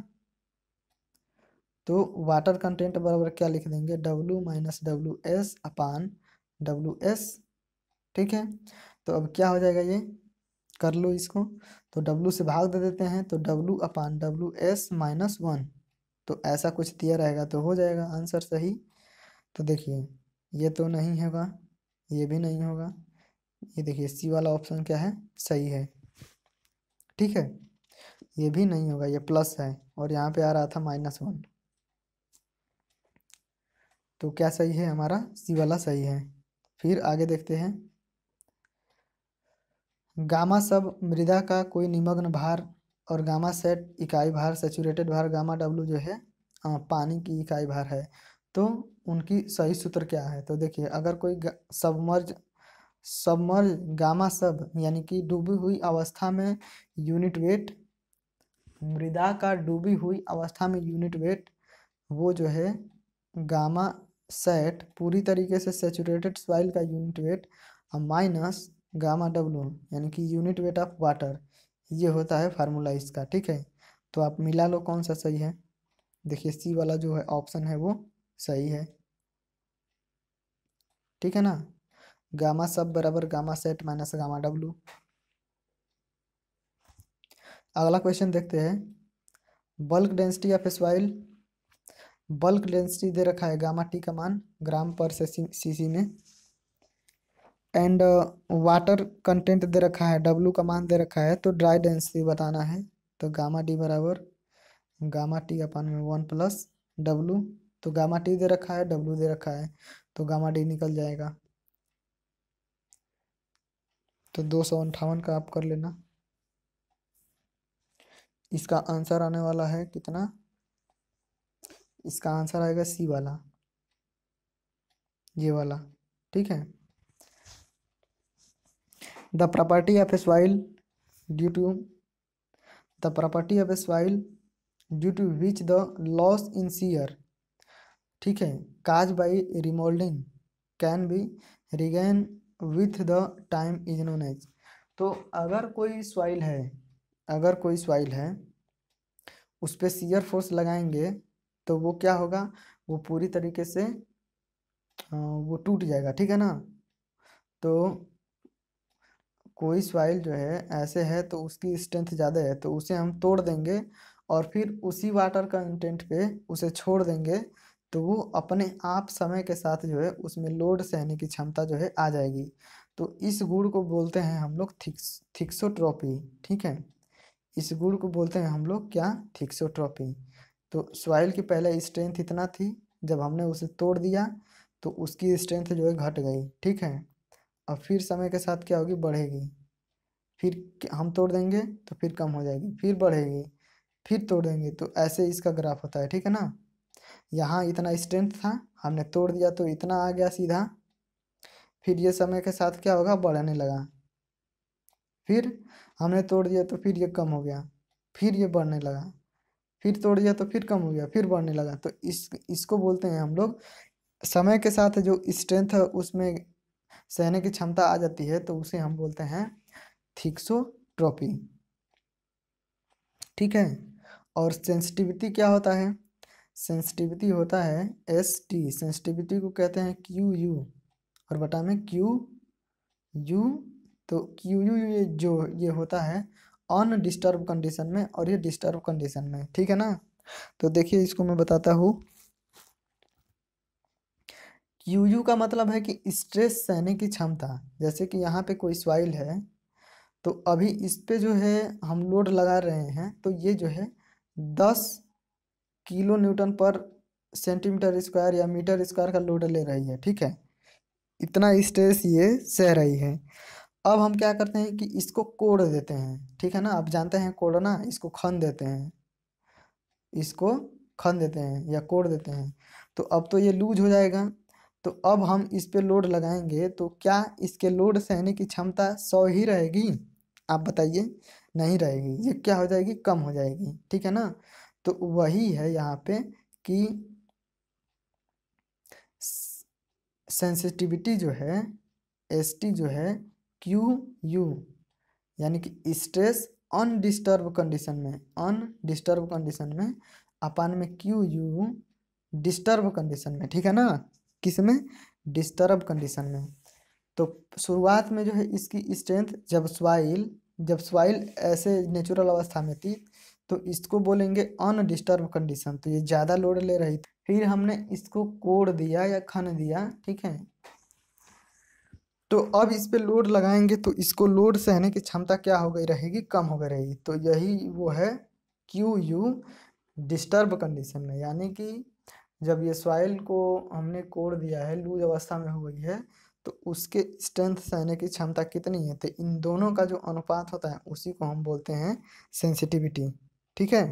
तो वाटर कंटेंट बराबर क्या लिख देंगे W minus W S upon W S ठीक है तो अब क्या हो जाएगा ये कर लो इसको तो डब्लू से भाग दे देते हैं तो W upon W S minus one तो ऐसा कुछ दिया रहेगा तो हो जाएगा आंसर सही तो देखिए ये तो नहीं होगा ये भी नहीं होगा ये देखिए सी वाला ऑप्शन क्या है सही है ठीक है ये भी नहीं होगा ये प्लस है और यहाँ पे आ रहा था माइनस वन तो क्या सही है हमारा सी वाला सही है फिर आगे देखते हैं गामा सब मृदा का कोई निमग्न भार और गामा सेट इकाई भार सेचूरेटेड भार गामा डब्लू जो है आ, पानी की इकाई भार है तो उनकी सही सूत्र क्या है तो देखिए अगर कोई सबमर्ज सबमर्ज गामा सब यानी कि डूबी हुई अवस्था में यूनिट वेट मृदा का डूबी हुई अवस्था में यूनिट वेट वो जो है गामा सेट पूरी तरीके से सेचुरेटेड सॉइल का यूनिट वेट और माइनस गामा डब्लू यानी कि यूनिट वेट ऑफ वाटर ये होता है फार्मूला इसका ठीक है तो आप मिला लो कौन सा सही है देखिए सी वाला जो है ऑप्शन है वो सही है ठीक है ना गामा सब बराबर gamma sat minus gamma W अगला क्वेश्चन देखते हैं bulk density of soil bulk density दे रखा है गामा टी का मान ग्राम पर से सीसी में एंड वाटर कंटेंट दे रखा है डब्लू का मान दे रखा है तो ड्राई डेंसिटी बताना है तो गामा डी बराबर गामा टी अपन में वन प्लस डब्लू तो गामा टी दे रखा है डब्ल्यू दे रखा है तो गामा डी निकल जाएगा तो दो सौ अंठावन का आप कर लेना इसका आंसर आने वाला है कितना इसका आंसर आएगा सी वाला ये वाला ठीक है the property of a soil due to the property of a soil due to which the loss in shear ठीक है caused by remoulding can be regain with the time is known as तो अगर कोई soil है अगर कोई soil है उस पर सीयर फोर्स लगाएंगे तो वो क्या होगा वो पूरी तरीके से वो टूट जाएगा ठीक है ना तो कोई सॉइल जो है ऐसे है तो उसकी स्ट्रेंथ ज़्यादा है तो उसे हम तोड़ देंगे और फिर उसी वाटर कंटेंट पे उसे छोड़ देंगे तो वो अपने आप समय के साथ जो है उसमें लोड सहने की क्षमता जो है आ जाएगी तो इस गुण को बोलते हैं हम लोग थिक्स थिक्सोट्रॉपी ठीक है इस गुण को बोलते हैं हम लोग क्या थिक्सोट्रॉपी तो सॉइल की पहले स्ट्रेंथ इतना थी जब हमने उसे तोड़ दिया तो उसकी स्ट्रेंथ जो है घट गई ठीक है अब फिर समय के साथ क्या होगी बढ़ेगी फिर हम तोड़ देंगे तो फिर कम हो जाएगी फिर बढ़ेगी फिर तोड़ देंगे तो ऐसे इसका ग्राफ होता है ठीक है ना यहाँ इतना स्ट्रेंथ था हमने तोड़ दिया तो इतना आ गया सीधा फिर ये समय के साथ क्या होगा बढ़ने लगा फिर हमने तोड़ दिया तो फिर ये कम हो गया फिर ये बढ़ने लगा फिर तोड़ दिया तो फिर कम हो गया फिर बढ़ने लगा तो इस इसको बोलते हैं हम लोग समय के साथ जो स्ट्रेंथ उसमें सहने की क्षमता आ जाती है तो उसे हम बोलते हैं ट्रॉपी ठीक है और सेंसिटिविटी क्या होता है सेंसिटिविटी होता है एस टी सेंसिटिविटी को कहते हैं क्यू यू और बटा में क्यू यू तो क्यू यू ये जो ये होता है अनडिस्टर्ब कंडीशन में और ये डिस्टर्ब कंडीशन में ठीक है ना तो देखिए इसको मैं बताता हूँ क्यू यू का मतलब है कि स्ट्रेस सहने की क्षमता जैसे कि यहाँ पे कोई स्वाइल है तो अभी इस पर जो है हम लोड लगा रहे हैं तो ये जो है दस kilo newton per centimetre square या मीटर स्क्वायर का लोड ले रही है ठीक है इतना स्ट्रेस ये सह रही है अब हम क्या करते हैं कि इसको कोड़ देते हैं ठीक है ना आप जानते हैं कोड़ना इसको खन देते हैं इसको खन देते हैं या कोड़ देते हैं तो अब तो ये लूज हो जाएगा तो अब हम इस पर लोड लगाएंगे तो क्या इसके लोड सहने की क्षमता सौ ही रहेगी आप बताइए नहीं रहेगी ये क्या हो जाएगी कम हो जाएगी ठीक है ना तो वही है यहाँ पे कि सेंसिटिविटी जो है एस टी जो है क्यू यू यानी कि स्ट्रेस अनडिस्टर्ब कंडीशन में अनडिस्टर्ब कंडीशन में अपान में क्यू यू डिस्टर्ब कंडीशन में ठीक है ना किस में डिस्टर्ब कंडीशन में तो शुरुआत में जो है इसकी स्ट्रेंथ जब स्वाइल जब स्वाइल ऐसे नेचुरल अवस्था में थी तो इसको बोलेंगे अनडिस्टर्ब कंडीशन तो ये ज़्यादा लोड ले रही थी फिर हमने इसको कोड़ दिया या खन दिया ठीक है तो अब इस पर लोड लगाएंगे तो इसको लोड सहने की क्षमता क्या हो गई रहेगी कम हो गई रहेगी तो यही वो है क्यू यू डिस्टर्ब कंडीशन में यानी कि जब ये सॉइल को हमने कोड़ दिया है लूज अवस्था में हो गई है तो उसके स्ट्रेंथ सहने की क्षमता कितनी है तो इन दोनों का जो अनुपात होता है उसी को हम बोलते हैं सेंसिटिविटी ठीक है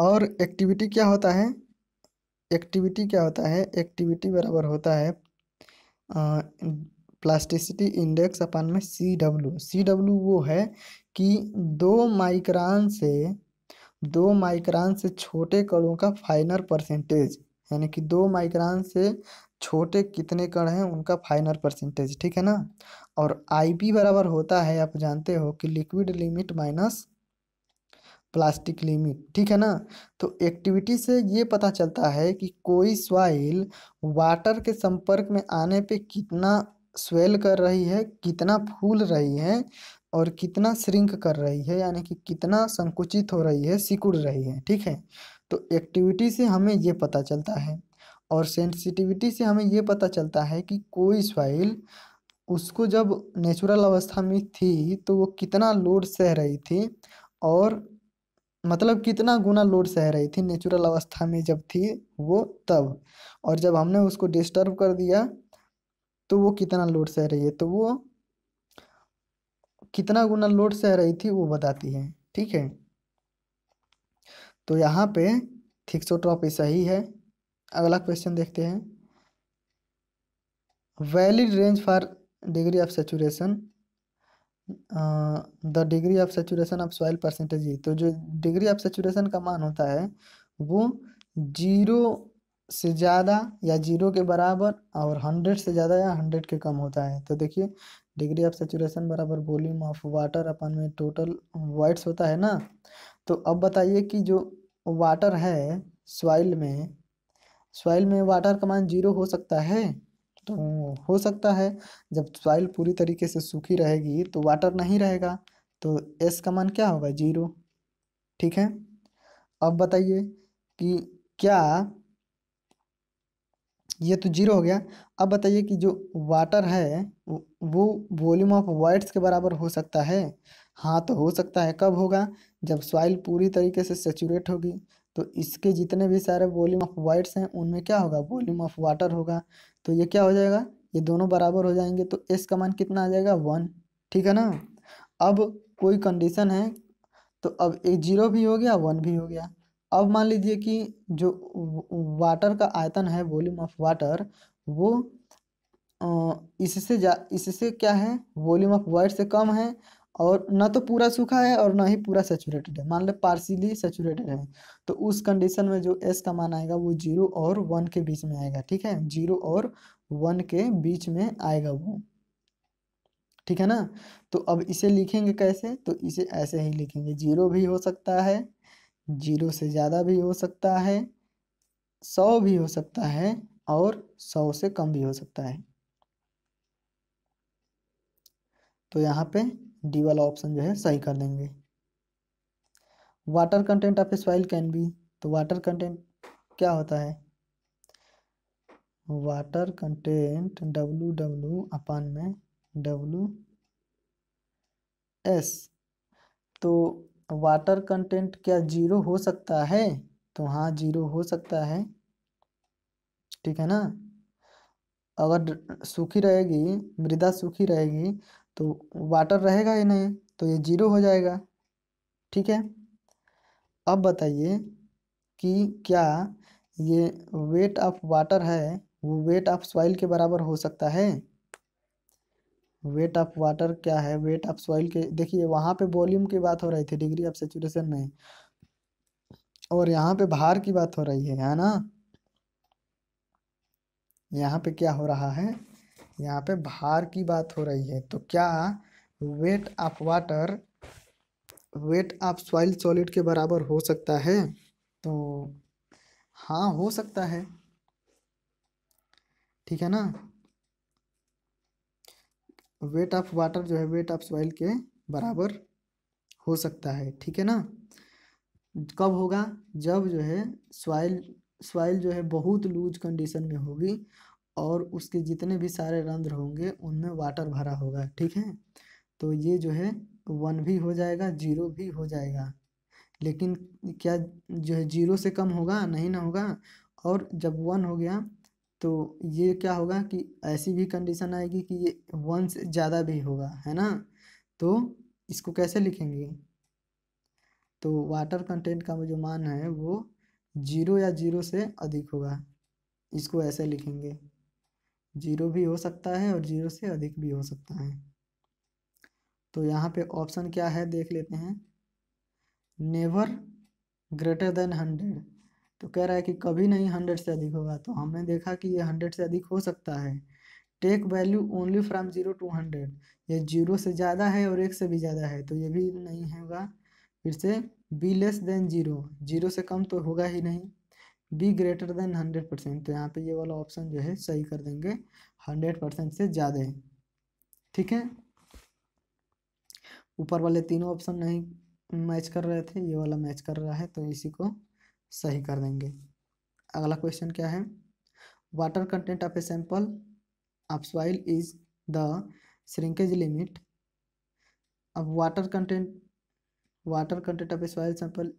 और एक्टिविटी क्या होता है एक्टिविटी क्या होता है एक्टिविटी बराबर होता है प्लास्टिसिटी इंडेक्स अपान में सी डब्ल्यू सी डब्ल्यू वो है कि दो माइक्रान से दो माइक्रान से छोटे कणों का फाइनर परसेंटेज यानी कि दो माइक्रान से छोटे कितने कण हैं उनका फाइनल परसेंटेज ठीक है ना और आई बी बराबर होता है आप जानते हो कि liquid limit minus plastic limit ठीक है ना तो एक्टिविटी से ये पता चलता है कि कोई स्वाइल वाटर के संपर्क में आने पे कितना स्वेल कर रही है कितना फूल रही है और कितना श्रिंक कर रही है यानी कि कितना संकुचित हो रही है सिकुड़ रही है ठीक है तो एक्टिविटी से हमें ये पता चलता है और सेंसिटिविटी से हमें ये पता चलता है कि कोई सॉइल उसको जब नेचुरल अवस्था में थी तो वो कितना लोड सह रही थी और मतलब कितना गुना लोड सह रही थी नेचुरल अवस्था में जब थी वो तब और जब हमने उसको डिस्टर्ब कर दिया तो वो कितना लोड सह रही है तो वो कितना गुना लोड सह रही थी वो बताती है ठीक है तो यहाँ पे थिक्सोट्रॉपी सही है अगला क्वेश्चन देखते हैं valid range for degree of saturation the degree of saturation of soil percentage तो जो डिग्री ऑफ सेचुरेशन का मान होता है वो जीरो से ज़्यादा या जीरो के बराबर और हंड्रेड से ज़्यादा या हंड्रेड के कम होता है तो देखिए डिग्री ऑफ सेचुरेशन बराबर वॉल्यूम ऑफ वाटर अपन में टोटल वाइट्स होता है ना तो अब बताइए कि जो वाटर है सॉइल में सॉइल में वाटर का मान जीरो हो सकता है तो हो सकता है जब सॉइल पूरी तरीके से सूखी रहेगी तो वाटर नहीं रहेगा तो एस का मान क्या होगा जीरो ठीक है अब बताइए कि क्या ये तो जीरो हो गया अब बताइए कि जो वाटर है वो वॉल्यूम ऑफ वाइट्स के बराबर हो सकता है हाँ तो हो सकता है कब होगा जब सॉइल पूरी तरीके से सेचूरेट होगी तो इसके जितने भी सारे वॉल्यूम ऑफ वाइट्स हैं उनमें क्या होगा वॉल्यूम ऑफ वाटर होगा तो ये क्या हो जाएगा ये दोनों बराबर हो जाएंगे तो एस का मान कितना आ जाएगा वन ठीक है ना अब कोई कंडीशन है तो अब एक जीरो भी हो गया वन भी हो गया अब मान लीजिए कि जो वाटर का आयतन है वॉल्यूम ऑफ वाटर वो इससे जा इससे क्या है वॉल्यूम ऑफ वाइट से कम है और ना तो पूरा सूखा है और ना ही पूरा सेचुरेटेड है मान लो पार्सिली सेचुरेटेड है तो उस कंडीशन में जो एस का मान आएगा वो जीरो और वन के बीच में आएगा ठीक है जीरो और वन के बीच में आएगा वो ठीक है ना तो अब इसे लिखेंगे कैसे तो इसे ऐसे ही लिखेंगे जीरो भी हो सकता है जीरो से ज़्यादा भी हो सकता है सौ भी हो सकता है और सौ से कम भी हो सकता है तो यहाँ पे डी वाला ऑप्शन जो है सही कर देंगे water content of soil can be तो वाटर कंटेंट क्या होता है water content W W upon में डब्लू एस तो वाटर कंटेंट क्या जीरो हो सकता है तो हाँ जीरो हो सकता है ठीक है ना अगर सूखी रहेगी मृदा सूखी रहेगी तो वाटर रहेगा या नहीं तो ये जीरो हो जाएगा ठीक है अब बताइए कि क्या ये वेट ऑफ वाटर है वो वेट ऑफ सॉइल के बराबर हो सकता है वेट ऑफ वाटर क्या है वेट ऑफ सॉइल के देखिए वहाँ पे वॉल्यूम की बात हो रही थी डिग्री ऑफ सेचुरेशन में और यहाँ पे भार की बात हो रही है है ना यहाँ पे क्या हो रहा है यहाँ पे भार की बात हो रही है तो क्या weight of water weight of soil solid के बराबर हो सकता है तो हाँ हो सकता है ठीक है ना वेट ऑफ वाटर जो है वेट ऑफ सॉइल के बराबर हो सकता है ठीक है ना कब होगा जब जो है सॉइल सॉइल जो है बहुत लूज कंडीशन में होगी और उसके जितने भी सारे रंध्र होंगे उनमें वाटर भरा होगा ठीक है तो ये जो है वन भी हो जाएगा जीरो भी हो जाएगा लेकिन क्या जो है जीरो से कम होगा नहीं ना होगा और जब वन हो गया तो ये क्या होगा कि ऐसी भी कंडीशन आएगी कि ये वन से ज़्यादा भी होगा है ना तो इसको कैसे लिखेंगे तो वाटर कंटेंट का जो मान है वो जीरो या जीरो से अधिक होगा इसको ऐसे लिखेंगे जीरो भी हो सकता है और जीरो से अधिक भी हो सकता है तो यहाँ पे ऑप्शन क्या है देख लेते हैं नेवर ग्रेटर देन हंड्रेड तो कह रहा है कि कभी नहीं हंड्रेड से अधिक होगा तो हमने देखा कि ये हंड्रेड से अधिक हो सकता है take value only from zero to hundred ये जीरो से ज़्यादा है और एक से भी ज़्यादा है तो ये भी नहीं होगा फिर से be less than zero zero zero कम तो होगा ही नहीं be greater than hundred percent तो यहाँ पे ये वाला ऑप्शन जो है सही कर देंगे हंड्रेड परसेंट से ज़्यादा है ठीक है ऊपर वाले तीनों ऑप्शन नहीं मैच कर रहे थे ये वाला मैच कर रहा है तो इसी को सही कर देंगे अगला क्वेश्चन क्या है water content of a sample of soil is the shrinkage limit अब water content water content of a soil sample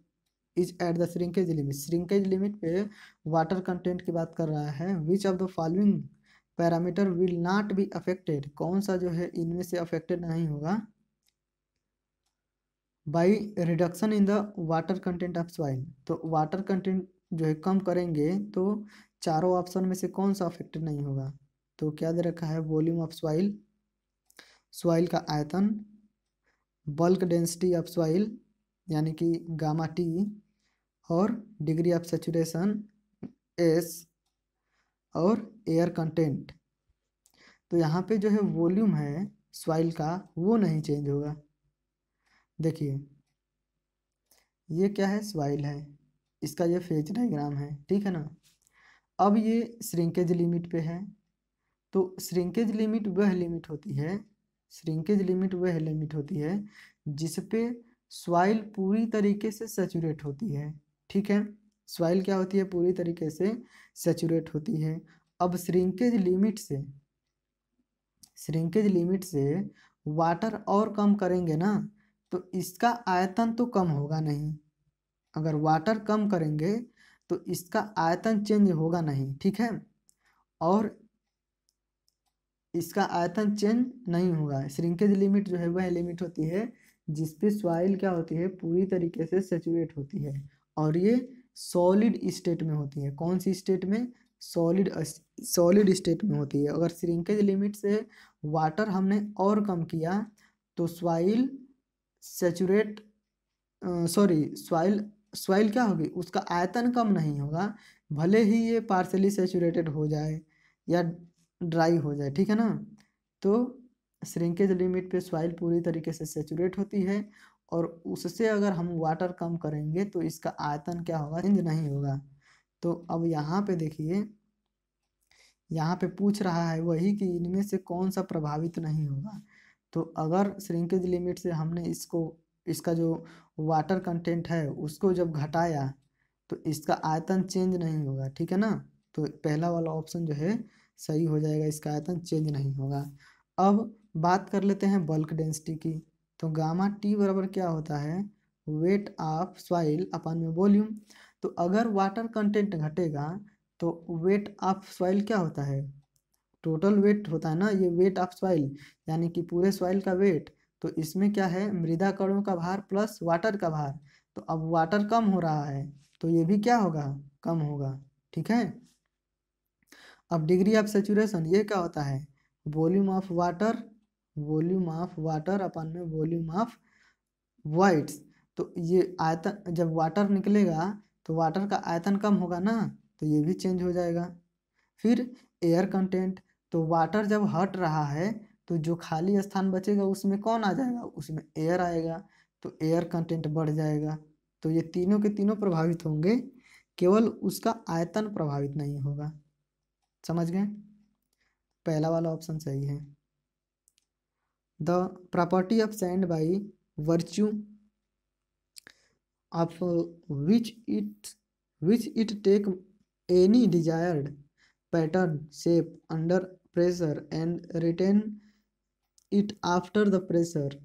is at the shrinkage limit shrinkage limit पे वाटर कंटेंट की बात कर रहा है which of the following parameter will not be affected कौन सा जो है इनमें से अफेक्टेड नहीं होगा by reduction in the water content of soil तो वाटर कंटेंट जो है कम करेंगे तो चारों ऑप्शन में से कौन सा अफेक्टेड नहीं होगा तो क्या दे रखा है वॉल्यूम ऑफ सॉइल सॉइल का आयतन बल्क डेंसिटी ऑफ सॉइल यानी कि गामा टी और डिग्री ऑफ सेचुरेशन एस और एयर कंटेंट तो यहाँ पे जो है वॉल्यूम है सॉइल का वो नहीं चेंज होगा देखिए ये क्या है सॉइल है इसका ये फेज डाइग्राम है ठीक है ना अब ये श्रिंकेज लिमिट पे है तो श्रिंकेज लिमिट वह लिमिट होती है श्रिंकेज लिमिट वह लिमिट होती है जिस पे सॉइल पूरी तरीके से सेचूरेट होती है ठीक है सॉइल क्या होती है पूरी तरीके से सेचुरेट होती है अब श्रिंकेज लिमिट से श्रिंकेज लिमिट से वाटर और कम करेंगे ना तो इसका आयतन तो कम होगा नहीं अगर वाटर कम करेंगे तो इसका आयतन चेंज होगा नहीं ठीक है और इसका आयतन चेंज नहीं होगा श्रिंकेज लिमिट जो है वह लिमिट होती है जिसपे सॉइल क्या होती है पूरी तरीके से सेचुरेट होती है और ये सॉलिड स्टेट में होती है कौन सी स्टेट में सॉलिड सॉलिड स्टेट में होती है अगर श्रिंकेज लिमिट से वाटर हमने और कम किया तो soil saturate sorry soil soil क्या होगी उसका आयतन कम नहीं होगा भले ही ये पार्सली सेचूरेटेड हो जाए या ड्राई हो जाए ठीक है ना तो श्रिंकेज लिमिट पे सॉइल पूरी तरीके से सेचूरेट होती है और उससे अगर हम वाटर कम करेंगे तो इसका आयतन क्या होगा चेंज नहीं होगा तो अब यहाँ पे देखिए यहाँ पे पूछ रहा है वही कि इनमें से कौन सा प्रभावित नहीं होगा तो अगर श्रिंकेज लिमिट से हमने इसको इसका जो वाटर कंटेंट है उसको जब घटाया तो इसका आयतन चेंज नहीं होगा ठीक है ना तो पहला वाला ऑप्शन जो है सही हो जाएगा इसका आयतन चेंज नहीं होगा अब बात कर लेते हैं बल्क डेंसिटी की तो गामा टी बराबर क्या होता है वेट ऑफ सॉइल अपन में वॉल्यूम तो अगर वाटर कंटेंट घटेगा तो वेट ऑफ सॉइल क्या होता है टोटल वेट होता है ना ये वेट ऑफ सॉइल यानी कि पूरे सॉइल का वेट तो इसमें क्या है मृदा कणों का भार प्लस वाटर का भार तो अब वाटर कम हो रहा है तो ये भी क्या होगा कम होगा ठीक है अब डिग्री ऑफ सेचुरेशन ये क्या होता है volume of water volume of water upon में वॉल्यूम ऑफ वाइट्स तो ये आयतन जब वाटर निकलेगा तो वाटर का आयतन कम होगा ना तो ये भी चेंज हो जाएगा फिर एयर कंटेंट तो वाटर जब हट रहा है तो जो खाली स्थान बचेगा उसमें कौन आ जाएगा उसमें एयर आएगा तो एयर कंटेंट बढ़ जाएगा तो ये तीनों के तीनों प्रभावित होंगे केवल उसका आयतन प्रभावित नहीं होगा समझ गए पहला वाला ऑप्शन सही है the property of sand by virtue of which it which it take any desired pattern shape under pressure and retain it after the pressure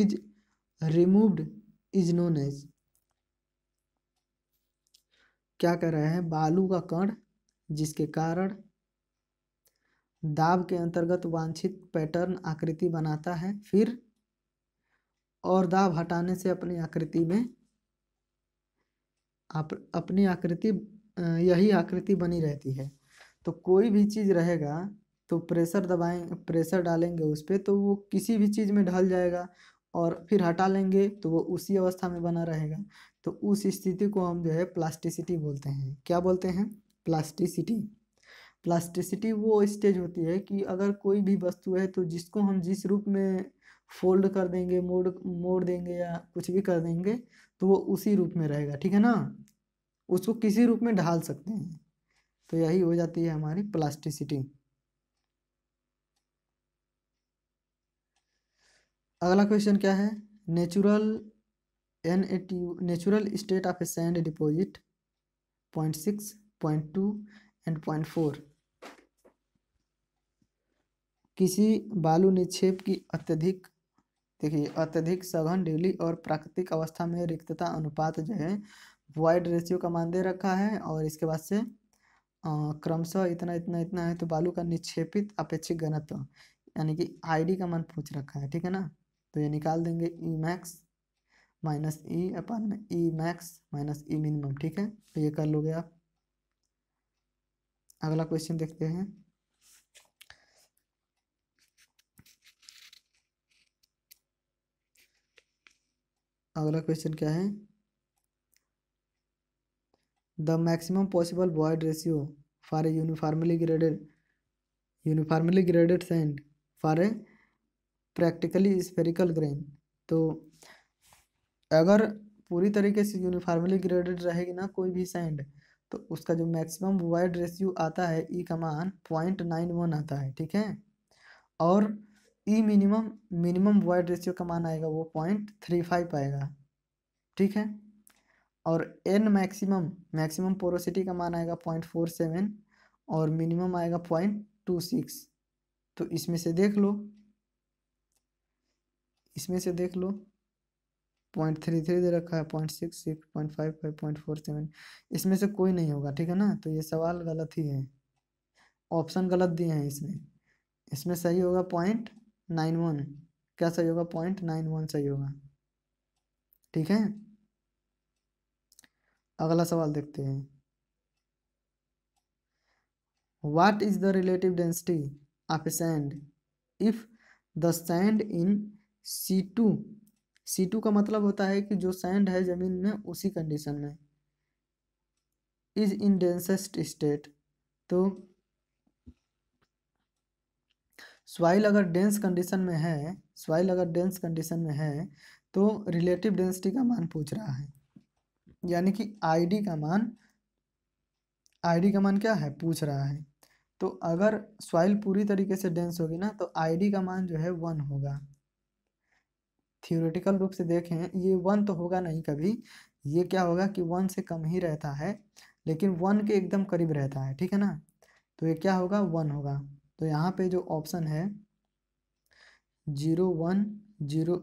is removed is known as क्या कह रहे हैं बालू का कण जिसके कारण दाब के अंतर्गत वांछित पैटर्न आकृति बनाता है फिर और दाब हटाने से अपनी आकृति में आप अपनी आकृति यही आकृति बनी रहती है तो कोई भी चीज़ रहेगा तो प्रेशर दबाएं प्रेशर डालेंगे उस पर तो वो किसी भी चीज़ में ढल जाएगा और फिर हटा लेंगे तो वो उसी अवस्था में बना रहेगा तो उस स्थिति को हम जो है प्लास्टिसिटी बोलते हैं क्या बोलते हैं प्लास्टिसिटी प्लास्टिसिटी वो स्टेज होती है कि अगर कोई भी वस्तु है तो जिसको हम जिस रूप में फोल्ड कर देंगे मोड़ मोड़ देंगे या कुछ भी कर देंगे तो वो उसी रूप में रहेगा ठीक है ना उसको किसी रूप में ढाल सकते हैं तो यही हो जाती है हमारी प्लास्टिसिटी अगला क्वेश्चन क्या है natural N A T natural state of a sand deposit point six point two and point four किसी बालू निक्षेप की अत्यधिक देखिए अत्यधिक सघन डेली और प्राकृतिक अवस्था में रिक्तता अनुपात जो है वाइड रेशियो का मान दे रखा है और इसके बाद से क्रमशः इतना इतना इतना है तो बालू का निक्षेपित अपेक्षित घनत्व यानी कि आईडी का मान पूछ रखा है ठीक है ना तो ये निकाल देंगे ई मैक्स माइनस ई अपन में ई मैक्स माइनस ई मिनिमम ठीक है तो ये कर लोगे आप अगला क्वेश्चन देखते हैं अगला क्वेश्चन क्या है the maximum possible void ratio for a uniformly graded uniformly graded sand for a practically spherical grain तो अगर पूरी तरीके से यूनिफॉर्मली ग्रेडेड रहेगी ना कोई भी सैंड तो उसका जो मैक्सिमम वाइड रेशियो आता है ई e कमान पॉइंट नाइन वन आता है ठीक है और E minimum minimum void ratio का मान आएगा वो पॉइंट थ्री फाइव आएगा ठीक है और एन मैक्सिमम मैक्सिमम पोरोसिटी का मान आएगा पॉइंट फोर सेवन और मिनिमम आएगा पॉइंट टू सिक्स तो इसमें से देख लो इसमें से देख लो पॉइंट थ्री थ्री दे रखा है point six six point five five point four seven इसमें से कोई नहीं होगा ठीक है ना तो ये सवाल गलत ही है ऑप्शन गलत दिए हैं इसमें इसमें सही होगा पॉइंट नाइन वन क्या सही होगा पॉइंट नाइन वन सही होगा ठीक है अगला सवाल देखते हैं what is the relative density of a sand if the sand in situ situ का मतलब होता है कि जो सैंड है ज़मीन में उसी कंडीशन में इज इन डेंसेस्ट स्टेट तो सॉइल अगर डेंस कंडीशन में है सॉइल अगर डेंस कंडीशन में है तो रिलेटिव डेंसिटी का मान पूछ रहा है यानी कि आईडी का मान आईडी का मान क्या है पूछ रहा है तो अगर सॉइल पूरी तरीके से डेंस होगी ना तो आईडी का मान जो है वन होगा थियोरेटिकल रूप से देखें ये वन तो होगा नहीं कभी ये क्या होगा कि वन से कम ही रहता है लेकिन वन के एकदम करीब रहता है ठीक है ना तो ये क्या होगा वन होगा तो यहाँ पे जो ऑप्शन है जीरो वन जीरो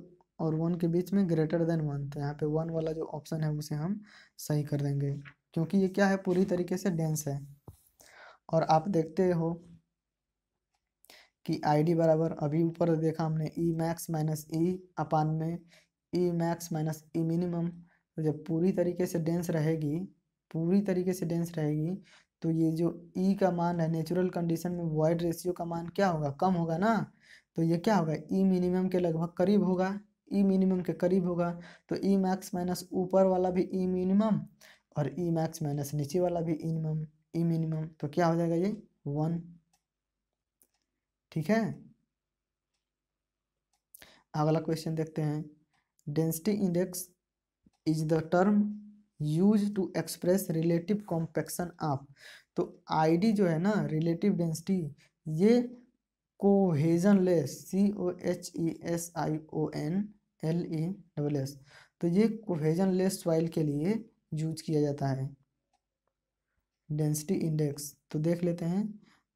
और वन के बीच में ग्रेटर देन वन तो यहाँ पे वन वाला जो ऑप्शन है उसे हम सही कर देंगे क्योंकि ये क्या है पूरी तरीके से डेंस है और आप देखते हो कि आई डी बराबर अभी ऊपर देखा हमने ई मैक्स माइनस ई अपान में ई मैक्स माइनस ई मिनिमम जब पूरी तरीके से डेंस रहेगी पूरी तरीके से डेंस रहेगी तो ये जो e का मान है नेचुरल कंडीशन में वॉइड रेशियो का मान क्या होगा कम होगा ना तो ये क्या होगा e मिनिमम के लगभग करीब होगा e मिनिमम के करीब होगा तो E मैक्स माइनस ऊपर वाला भी e मिनिमम और E मैक्स माइनस नीचे वाला भी ई मिनिमम ई मिनिमम तो क्या हो जाएगा ये वन ठीक है अगला क्वेश्चन देखते हैं density index is the term use to express relative compaction of तो आई जो है ना रिलेटिव डेंसिटी ये cohesionless C O H E S I O N L E double S तो ये कोहेजन लेस सॉइल के लिए use किया जाता है डेंसिटी इंडेक्स तो देख लेते हैं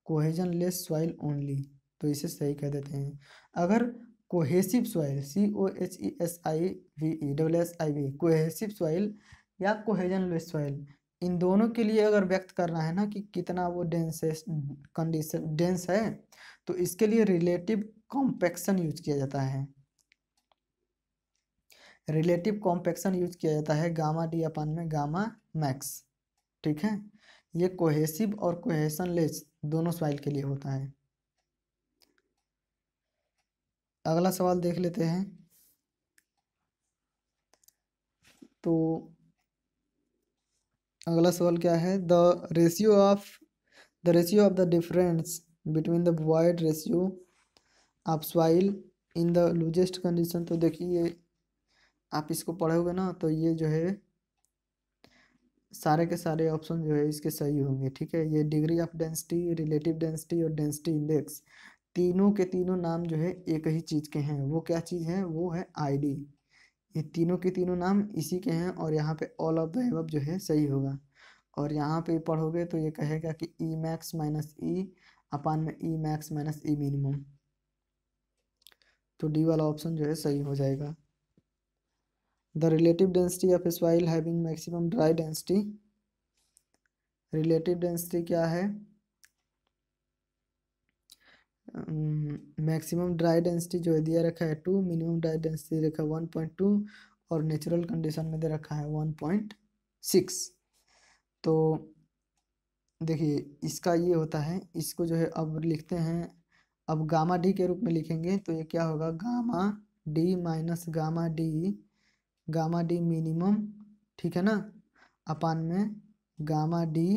कोहेजन लेस सॉइल ओनली तो इसे सही कह देते हैं अगर cohesive soil C O H E S I V E double S I V cohesive soil या कोहेजन सॉइल इन दोनों के लिए अगर व्यक्त करना है ना कि कितना वो डेंस कंडीशन डेंस है तो इसके लिए रिलेटिव कॉम्पैक्शन यूज किया जाता है रिलेटिव कॉम्पैक्शन यूज किया जाता है गामा डी अपन में गामा मैक्स ठीक है ये कोहेसिव और कोहेसन लेस दोनों सॉइल के लिए होता है अगला सवाल देख लेते हैं तो अगला सवाल क्या है the ratio of the ratio of the difference between the void ratio of soil in the loosest condition तो देखिए आप इसको पढ़ोगे ना तो ये जो है सारे के सारे ऑप्शन जो है इसके सही होंगे ठीक है ये degree of density relative density और डेंसिटी इंडेक्स तीनों के तीनों नाम जो है एक ही चीज़ के हैं वो क्या चीज़ है वो है आईडी ये तीनों के तीनों नाम इसी के हैं और यहाँ पे ऑल ऑफ द एबव जो है सही होगा और यहाँ पे पढ़ोगे तो ये कहेगा कि ई मैक्स माइनस ई अपान में ई मैक्स माइनस ई मिनिमम तो डी वाला ऑप्शन जो है सही हो जाएगा the relative density of soil having maximum dry density relative density क्या है मैक्सिमम ड्राई डेंसिटी जो है दिया रखा है टू मिनिमम ड्राई डेंसिटी रखा है वन पॉइंट टू और नेचुरल कंडीशन में दे रखा है वन पॉइंट सिक्स तो देखिए इसका ये होता है इसको जो है अब लिखते हैं अब गामा डी के रूप में लिखेंगे तो ये क्या होगा gamma D minus gamma D gamma D minimum ठीक है ना अपान में gamma D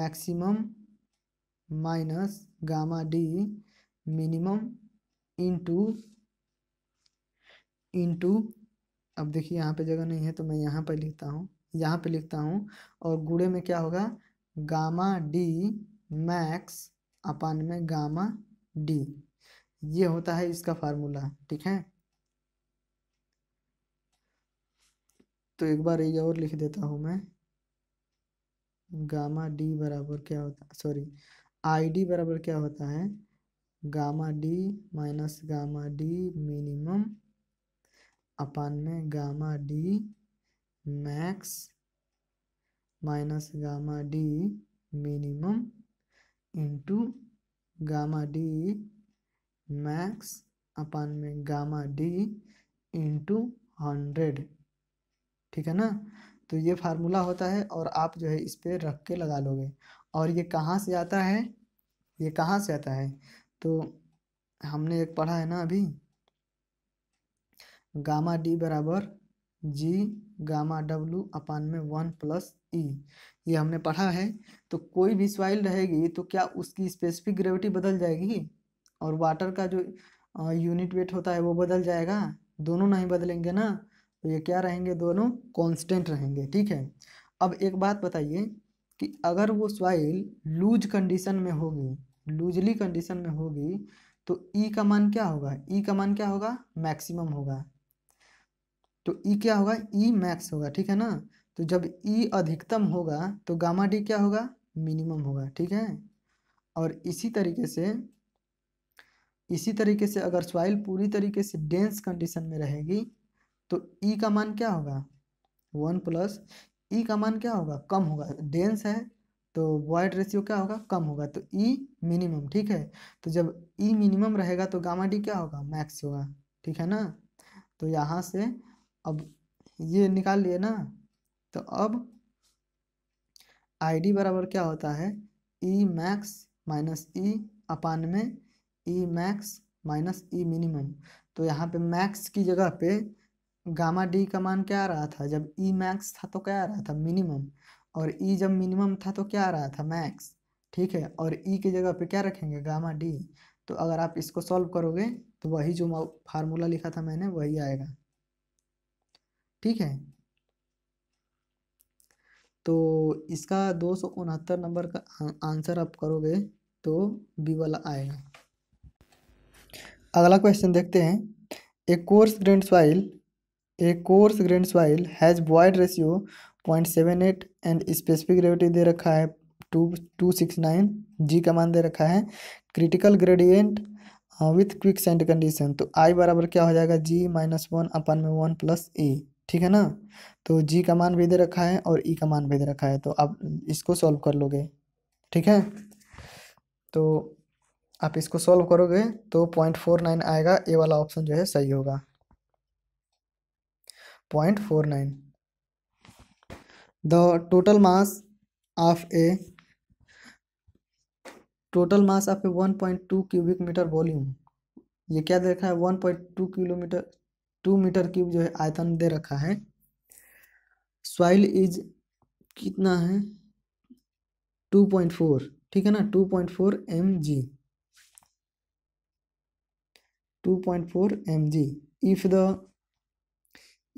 maximum minus gamma D minimum into into अब देखिए यहाँ पे जगह नहीं है तो मैं यहाँ पर लिखता हूँ यहाँ पे लिखता हूँ और गुड़े में क्या होगा गामा डी मैक्स अपान में गामा डी ये होता है इसका फार्मूला ठीक है तो एक बार ये और लिख देता हूँ मैं गामा डी बराबर क्या होता सॉरी आई डी बराबर क्या होता है gamma D minus gamma D minimum upon में gamma D max minus gamma D minimum into gamma D max upon में गामा डी इंटू हंड्रेड ठीक है ना तो ये फार्मूला होता है और आप जो है इस पर रख के लगा लोगे और ये कहाँ से आता है ये कहाँ से आता है तो हमने एक पढ़ा है ना अभी गामा डी बराबर जी गामा डब्लू अपान में वन प्लस ई ये हमने पढ़ा है तो कोई भी सॉइल रहेगी तो क्या उसकी स्पेसिफिक ग्रेविटी बदल जाएगी और वाटर का जो यूनिट वेट होता है वो बदल जाएगा दोनों नहीं बदलेंगे ना तो ये क्या रहेंगे दोनों कांस्टेंट रहेंगे ठीक है अब एक बात बताइए कि अगर वो सॉइल लूज कंडीशन में होगी लूजली कंडीशन में होगी तो ई e का मान क्या होगा ई e का मान क्या होगा मैक्सिमम होगा तो ई e क्या होगा ई मैक्स होगा ठीक है ना तो जब ई अधिकतम होगा तो गामा डी क्या होगा मिनिमम होगा ठीक है और इसी तरीके से इसी तरीके से अगर सॉइल पूरी तरीके से डेंस कंडीशन में रहेगी तो ई का मान क्या होगा वन प्लस ई e का मान क्या होगा कम होगा डेंस है तो वॉइड रेशियो क्या होगा कम होगा तो ई e मिनिमम ठीक है तो जब ई e मिनिमम रहेगा तो गामा डी क्या होगा मैक्स होगा ठीक है ना तो यहाँ से अब ये निकाल लिए ना तो अब आई डी बराबर क्या होता है ई मैक्स माइनस ई अपान में ई मैक्स माइनस ई मिनिमम तो यहाँ पे मैक्स की जगह पे गामा डी का मान क्या आ रहा था जब ई मैक्स था तो क्या आ रहा था मिनिमम और ई जब मिनिमम था तो क्या आ रहा था मैक्स ठीक है और ई की जगह पे क्या रखेंगे गामा डी तो अगर आप इसको सॉल्व करोगे तो वही जो फार्मूला लिखा था मैंने वही आएगा ठीक है तो इसका दो सौ उनहत्तर नंबर का आंसर आप करोगे तो बी वाला आएगा अगला क्वेश्चन देखते हैं a coarse grained soil a coarse grain soil has void ratio point seven eight and specific gravity दे रखा है two two six nine G का मान दे रखा है critical gradient with quick sand condition तो आई बराबर क्या हो जाएगा जी माइनस वन अपन में वन प्लस ई ठीक है ना तो जी का मान भी दे रखा है और ई e का मान भी दे रखा है तो आप इसको सॉल्व कर लोगे ठीक है तो आप इसको सॉल्व करोगे तो पॉइंट फोर नाइन आएगा ए वाला ऑप्शन जो है सही होगा point four nine the total mass of a total mass of a one point two cubic metre volume ये क्या दे रखा है one point two kilometre to metre cube जो है आयतन दे रखा है सॉइल इज कितना है टू पॉइंट फोर ठीक है ना two point four M G two point four M G if the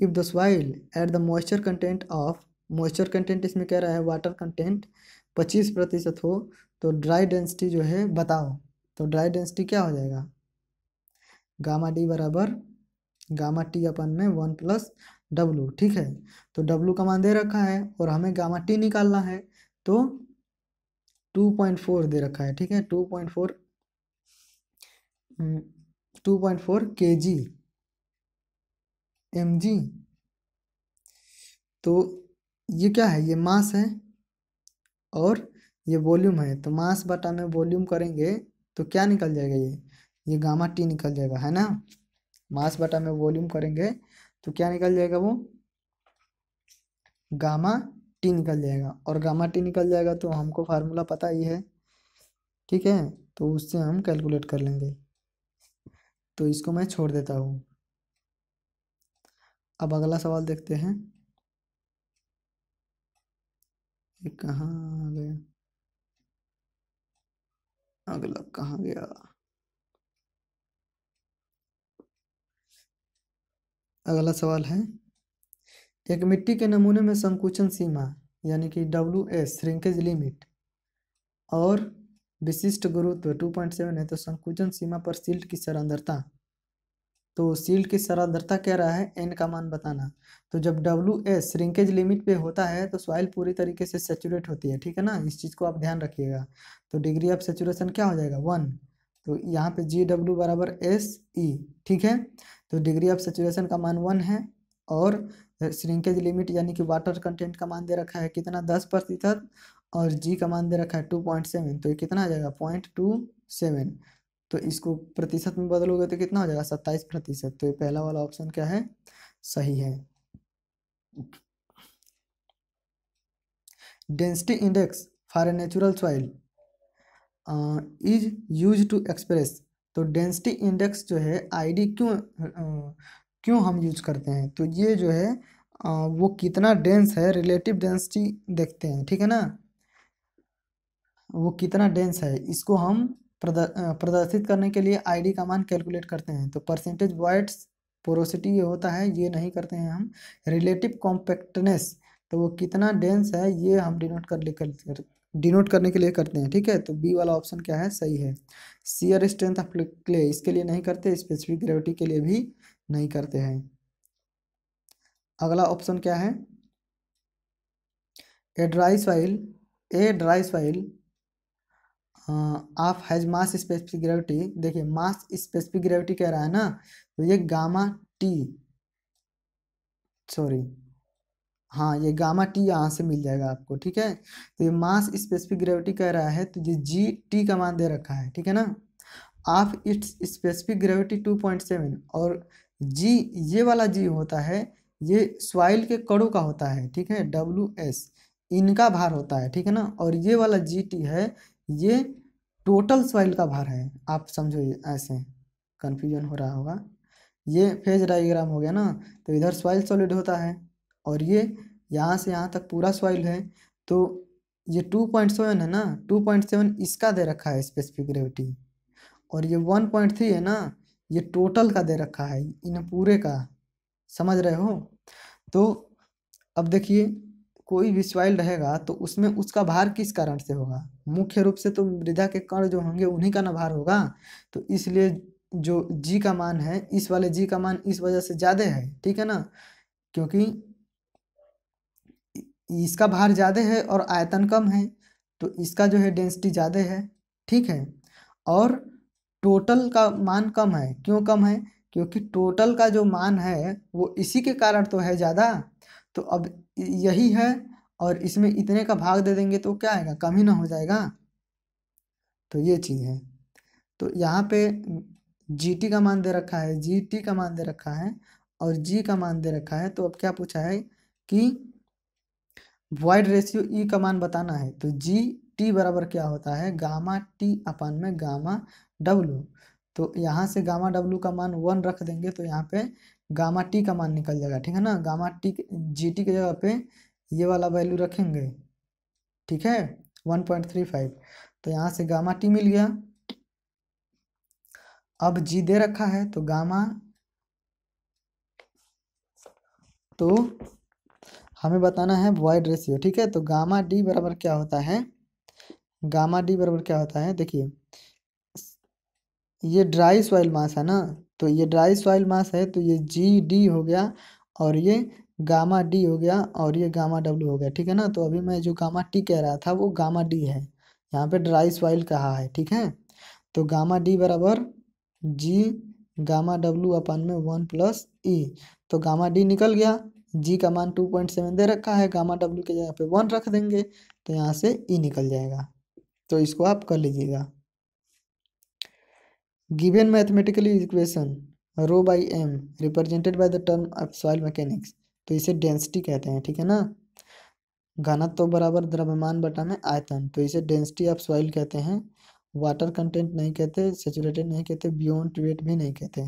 if the soil at the moisture content of moisture content इसमें कह रहा है वाटर कंटेंट पच्चीस प्रतिशत हो तो ड्राई डेंसिटी जो है बताओ तो ड्राई डेंसिटी क्या हो जाएगा गामा डी बराबर गामा टी अपन में वन प्लस डब्लू ठीक है तो डब्लू का मान दे रखा है और हमें गामा टी निकालना है तो टू पॉइंट फोर दे रखा है ठीक है two point four two point four K G M G तो ये क्या है ये मास है और ये वॉल्यूम है तो मास बटा में वॉल्यूम करेंगे तो क्या निकल जाएगा ये ये गामा टी निकल जाएगा है ना मास बटा में वॉल्यूम करेंगे तो क्या निकल जाएगा वो गामा टी निकल जाएगा और गामा टी निकल जाएगा तो हमको फार्मूला पता ही है ठीक है तो उससे हम कैलकुलेट कर लेंगे तो इसको मैं छोड़ देता हूँ अब अगला सवाल देखते हैं ये कहाँ आ गया अगला कहाँ गया अगला सवाल है एक मिट्टी के नमूने में संकुचन सीमा यानी कि डब्ल्यू एस श्रिंकेज लिमिट और विशिष्ट गुरुत्व 2.7 है तो संकुचन सीमा पर सिल्ट की सरंदरता तो सील्ड की सरादरता कह रहा है एन का मान बताना तो जब डब्ल्यू एस श्रिंकेज लिमिट पे होता है तो सॉइल पूरी तरीके से सेचूरेट होती है ठीक है ना इस चीज़ को आप ध्यान रखिएगा तो डिग्री ऑफ सेचुरेशन क्या हो जाएगा वन तो यहाँ पे जी डब्ल्यू बराबर एस ई e, ठीक है तो डिग्री ऑफ सेचुरेशन का मान वन है और श्रिंकेज लिमिट यानी कि वाटर कंटेंट का मान दे रखा है कितना दस प्रतिशत और जी का मान दे रखा है टू पॉइंट सेवन तो ये कितना आ जाएगा पॉइंट टू सेवन तो इसको प्रतिशत में बदलोगे तो कितना हो जाएगा सत्ताईस प्रतिशत तो ये पहला वाला ऑप्शन क्या है सही है density index for a natural soil is use to express तो डेंसिटी इंडेक्स जो है आईडी क्यों आ, uh, क्यों हम यूज करते हैं तो ये जो है आ, uh, वो कितना डेंस है रिलेटिव डेंसिटी देखते हैं ठीक है ना वो कितना डेंस है इसको हम प्रदर्शित करने के लिए आईडी का मान कैलकुलेट करते हैं तो परसेंटेज वाइट्स पोरोसिटी ये होता है ये नहीं करते हैं हम रिलेटिव कॉम्पैक्टनेस तो वो कितना डेंस है ये हम डिनोट कर ले डिनोट करने के लिए करते हैं ठीक है तो बी वाला ऑप्शन क्या है सही है सीयर स्ट्रेंथ ऑफ क्ले इसके लिए नहीं करते स्पेसिफिक ग्रेविटी के लिए भी नहीं करते हैं अगला ऑप्शन क्या है a dry soil a dry soil of has mass specific gravity देखिए मास स्पेसिफिक ग्रेविटी कह रहा है ना तो ये गामा टी सॉरी हाँ ये गामा टी यहाँ से मिल जाएगा आपको ठीक है तो ये मास स्पेसिफिक ग्रेविटी कह रहा है तो ये जी टी का मान दे रखा है ठीक है ना of its specific gravity two point seven और जी ये वाला जी होता है ये स्वाइल के कड़ों का होता है ठीक है डब्ल्यू एस इनका भार होता है ठीक है ना और ये वाला जी टी है ये टोटल सॉइल का भार है आप समझो ऐसे कन्फ्यूजन हो रहा होगा ये फेज डाइग्राम हो गया ना तो इधर सॉइल सॉलिड होता है और ये यहाँ से यहाँ तक पूरा सॉइल है तो ये टू पॉइंट सेवन है ना टू पॉइंट सेवन इसका दे रखा है स्पेसिफिक ग्रेविटी और ये वन पॉइंट थ्री है ना ये टोटल का दे रखा है इन पूरे का समझ रहे हो तो अब देखिए कोई भी सॉइल रहेगा तो उसमें उसका भार किस कारण से होगा मुख्य रूप से तो मृदा के कण जो होंगे उन्हीं का ना भार होगा तो इसलिए जो जी का मान है इस वाले जी का मान इस वजह से ज़्यादा है ठीक है ना क्योंकि इसका भार ज़्यादा है और आयतन कम है तो इसका जो है डेंसिटी ज़्यादा है ठीक है और टोटल का मान कम है क्यों कम है क्योंकि टोटल का जो मान है वो इसी के कारण तो है ज़्यादा तो अब यही है और इसमें इतने का भाग दे देंगे तो क्या आएगा कम ही ना हो जाएगा तो ये चीज़ है तो यहाँ पे जी टी का मान दे रखा है जी टी का मान दे रखा है और जी का मान दे रखा है तो अब क्या पूछा है कि वाइड रेशियो ई का मान बताना है तो जी टी बराबर क्या होता है गामा टी अपान में गामा डब्लू तो यहाँ से गामा डब्लू का मान वन रख देंगे तो यहाँ पे गामा टी का मान निकल जाएगा ठीक है ना गामा टी जी टी के जगह पे ये वाला वैल्यू रखेंगे ठीक है वन पॉइंट थ्री फाइव तो यहाँ से गामा टी मिल गया अब जी दे रखा है तो गामा तो हमें बताना है वाइड रेशियो ठीक है तो गामा डी बराबर क्या होता है गामा डी बराबर क्या होता है देखिए ये ड्राई सॉइल मास है ना तो ये ड्राई सॉइल मास है तो ये जी डी हो गया और ये गामा डी हो गया और ये गामा डब्ल्यू हो गया ठीक है ना तो अभी मैं जो गामा टी कह रहा था वो गामा डी है यहाँ पे ड्राई सॉइल कहा है ठीक है तो गामा डी बराबर जी गामा डब्लू अपन में वन प्लस ई तो गामा डी निकल गया जी का मान टू पॉइंट सेवन दे रखा है गामा डब्लू के जगह पे वन रख देंगे तो यहाँ से ई e निकल जाएगा तो इसको आप कर लीजिएगा given mathematical equation rho by M represented by the term of soil mechanics तो इसे डेंसिटी कहते हैं ठीक है ना घनत्व तो बराबर द्रव्यमान बटा में आयतन तो इसे डेंसिटी ऑफ सॉइल कहते हैं वाटर कंटेंट नहीं कहते सेचुरेटेड नहीं कहते बियॉन्ड वेट भी नहीं कहते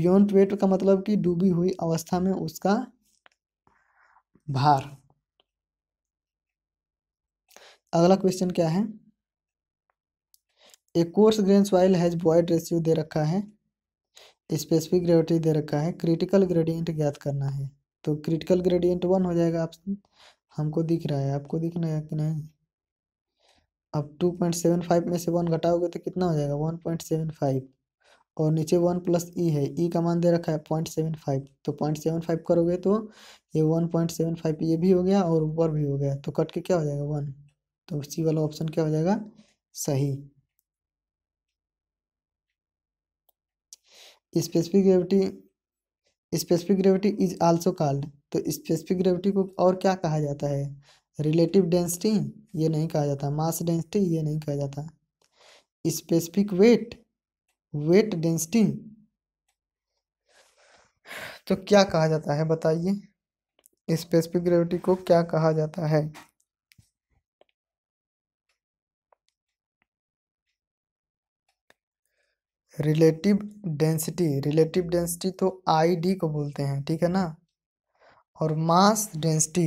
बियॉन्ड वेट का मतलब कि डूबी हुई अवस्था में उसका भार अगला क्वेश्चन क्या है a coarse grain soil has void ratio दे रखा है स्पेसिफिक ग्रेविटी दे रखा है क्रिटिकल ग्रेडियंट ज्ञात करना है तो क्रिटिकल ग्रेडियंट वन हो जाएगा आप हमको दिख रहा है आपको दिख रहा है कि नहीं अब टू पॉइंट सेवन फाइव में से वन घटाओगे तो कितना हो जाएगा वन पॉइंट सेवन फाइव और नीचे वन प्लस ई है ई का मान दे रखा है पॉइंट सेवन फाइव तो पॉइंट सेवन फाइव करोगे तो ये वन पॉइंट सेवन फाइव ये भी हो गया और ऊपर भी हो गया तो कट के क्या हो जाएगा वन तो सी वाला ऑप्शन क्या हो जाएगा सही specific gravity specific gravity is also called तो स्पेसिफिक ग्रेविटी को और क्या कहा जाता है रिलेटिव डेंसिटी ये नहीं कहा जाता मास डेंसिटी ये नहीं कहा जाता स्पेसिफिक वेट वेट डेंसिटी तो क्या कहा जाता है बताइए स्पेसिफिक ग्रेविटी को क्या कहा जाता है रिलेटिव डेंसिटी रिलेटिव डेंसिटी तो आई डी को बोलते हैं ठीक है ना और मास डेंसिटी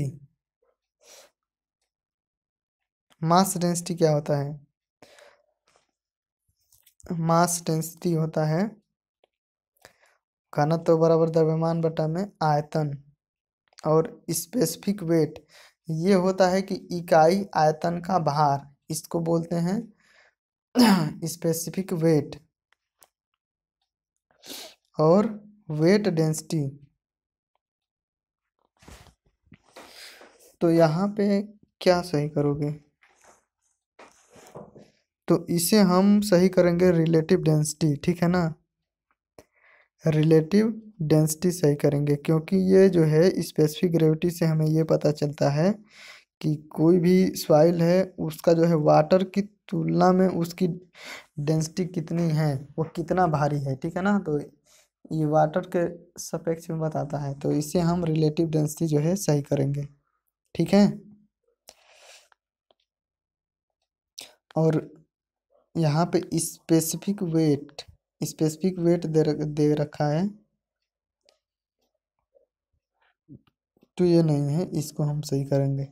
मास डेंसिटी क्या होता है मास डेंसिटी होता है घनत्व तो बराबर द्रव्यमान बटा में आयतन और स्पेसिफिक वेट ये होता है कि इकाई आयतन का भार इसको बोलते हैं स्पेसिफिक [CLEARS THROAT] वेट और वेट डेंसिटी तो यहाँ पे क्या सही करोगे तो इसे हम सही करेंगे रिलेटिव डेंसिटी ठीक है ना रिलेटिव डेंसिटी सही करेंगे क्योंकि ये जो है स्पेसिफिक ग्रेविटी से हमें ये पता चलता है कि कोई भी सॉइल है उसका जो है वाटर की तुलना में उसकी डेंसिटी कितनी है वो कितना भारी है ठीक है ना तो ये वाटर के सपेक्ष में बताता है तो इसे हम रिलेटिव डेंसिटी जो है सही करेंगे ठीक है और यहाँ पे स्पेसिफिक वेट स्पेसिफिक वेट दे, दे रखा है तो ये नहीं है इसको हम सही करेंगे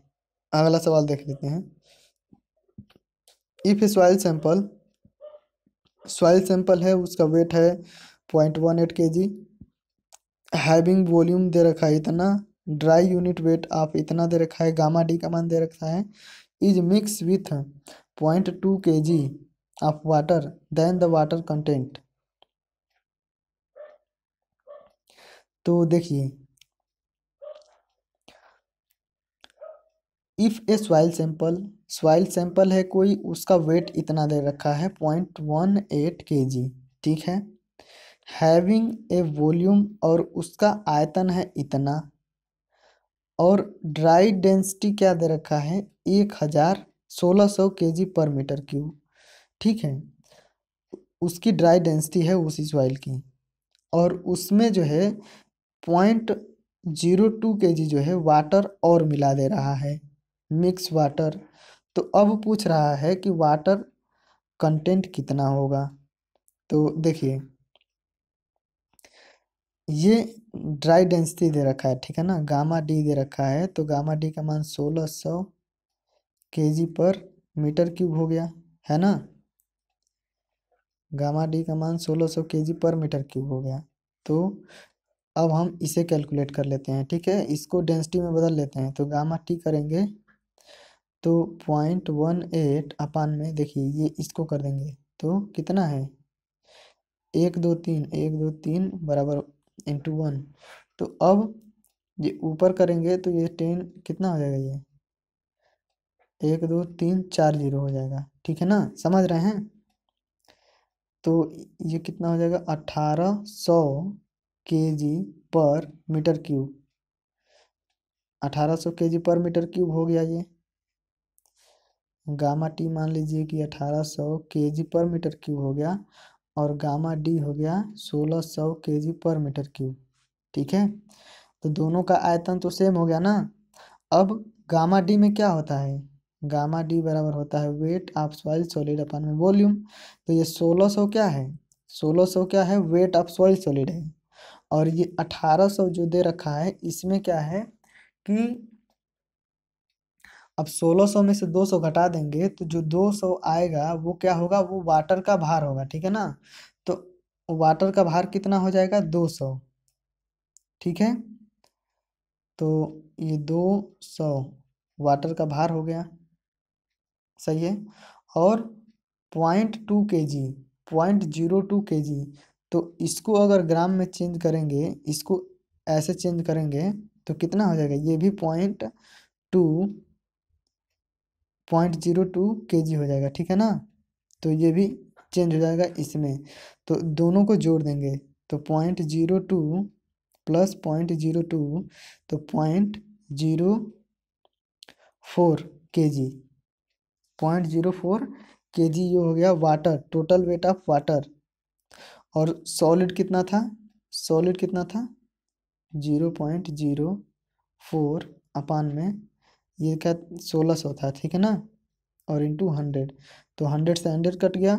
अगला सवाल देख लेते हैं if soil sample soil sample है उसका वेट है पॉइंट वन एट के जी हैविंग वॉल्यूम दे रखा है इतना ड्राई यूनिट वेट आप इतना दे रखा है गामा डी का मान दे रखा है is mix with point two K G of water then the water content तो देखिए if a soil sample soil sample है कोई उसका वेट इतना दे रखा है पॉइंट वन एट के जी ठीक है हैविंग ए वॉल्यूम और उसका आयतन है इतना और ड्राई डेंसिटी क्या दे रखा है एक हज़ार सोलह सौ के जी पर मीटर क्यूब ठीक है उसकी ड्राई डेंसिटी है उसी सॉइल की और उसमें जो है पॉइंट जीरो टू के जी जो है वाटर और मिला दे रहा है मिक्स वाटर तो अब पूछ रहा है कि वाटर कंटेंट कितना होगा तो देखिए ये ड्राई डेंसिटी दे रखा है ठीक है ना गामा डी दे रखा है तो गामा डी का मान सोलह सौ के जी पर मीटर क्यूब हो गया है ना गामा डी का मान सोलह सौ के जी पर मीटर क्यूब हो गया तो अब हम इसे कैलकुलेट कर लेते हैं ठीक है इसको डेंसिटी में बदल लेते हैं तो गामा टी करेंगे तो पॉइंट वन एट अपान में देखिए ये इसको कर देंगे तो कितना है एक दो तीन एक दो तीन बराबर इंटू वन तो अब ये ऊपर करेंगे तो ये टेन कितना हो जाएगा ये एक दो तीन चार जीरो हो जाएगा ठीक है ना समझ रहे हैं तो ये कितना हो जाएगा अठारह सौ के जी पर मीटर क्यूब अठारह सौ के जी पर मीटर क्यूब हो गया ये गामा टी मान लीजिए कि अठारह सौ के जी पर मीटर क्यूब हो गया और गामा डी हो गया 1600 सौ के जी पर मीटर क्यूब ठीक है तो दोनों का आयतन तो सेम हो गया ना अब गामा डी में क्या होता है गामा डी बराबर होता है weight of soil solid upon में वॉल्यूम तो ये 1600 क्या है 1600 क्या है वेट ऑफ सॉइल सॉलिड है और ये 1800 जो दे रखा है इसमें क्या है कि अब 1600 में से 200 घटा देंगे तो जो 200 आएगा वो क्या होगा वो वाटर का भार होगा ठीक है ना तो वाटर का भार कितना हो जाएगा 200 ठीक है तो ये 200 वाटर का भार हो गया सही है और point two K G point zero two K जी तो इसको अगर ग्राम में चेंज करेंगे इसको ऐसे चेंज करेंगे तो कितना हो जाएगा ये भी point two point zero two K G हो जाएगा ठीक है ना तो ये भी चेंज हो जाएगा इसमें तो दोनों को जोड़ देंगे तो point zero two plus point zero two तो point zero four K G point zero four K जी ये हो गया water total weight of water और सॉलिड कितना था सॉलिड कितना था zero point zero four upon में ये क्या सोलह सौ था ठीक है ना और इंटू हंड्रेड तो हंड्रेड से हंड्रेड कट गया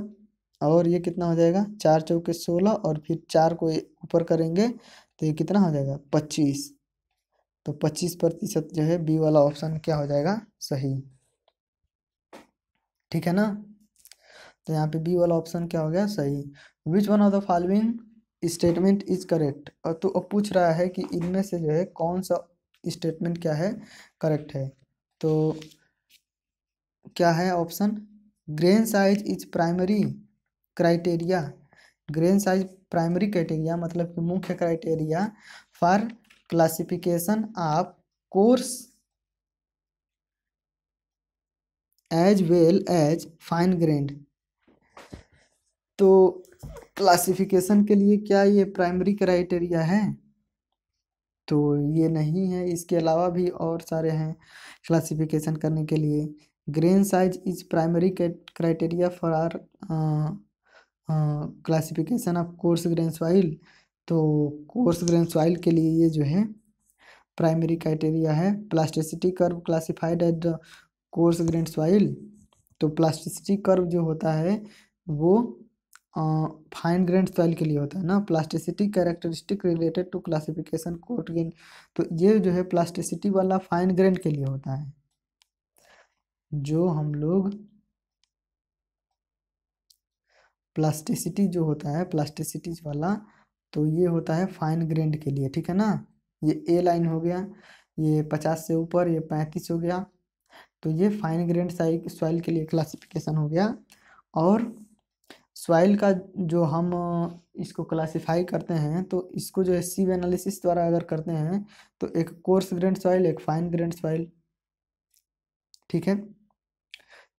और ये कितना हो जाएगा चार चौके सोलह और फिर चार को ऊपर करेंगे तो ये कितना हो जाएगा पच्चीस तो पच्चीस प्रतिशत जो है बी वाला ऑप्शन क्या हो जाएगा सही ठीक है ना तो यहाँ पे बी वाला ऑप्शन क्या हो गया सही which one of the following statement is correct और तो अब पूछ रहा है कि इनमें से जो है कौन सा स्टेटमेंट क्या है करेक्ट है तो क्या है option grain size is primary criteria grain size primary criteria मतलब कि मुख्य criteria for classification of coarse as well as fine grained तो क्लासिफिकेशन के लिए क्या ये प्राइमरी क्राइटेरिया है तो ये नहीं है इसके अलावा भी और सारे हैं क्लासिफिकेशन करने के लिए grain size is primary criteria for our classification of coarse grain soil तो कोर्स ग्रेन सॉइल के लिए ये जो है प्राइमरी क्राइटेरिया है plasticity curve classified at coarse grain soil तो प्लास्टिसिटी कर्व जो होता है वो फाइन ग्रेन सॉइल के लिए होता है ना plasticity characteristic related to classification कोट ग्रेन तो ये जो है प्लास्टिसिटी वाला फाइन ग्रेन के लिए होता है जो हम लोग प्लास्टिसिटी जो होता है प्लास्टिसिटी वाला तो ये होता है फाइन ग्रेंड के लिए ठीक है ना ये ए लाइन हो गया ये पचास से ऊपर ये पैंतीस हो गया तो ये फाइन ग्रेंड सॉइल के लिए क्लासिफिकेशन हो गया और सॉइल का जो हम इसको क्लासिफाई करते हैं तो इसको जो है सीव एनालिसिस द्वारा अगर करते हैं तो एक कोर्स ग्रेन सॉइल एक फाइन ग्रेन सॉइल ठीक है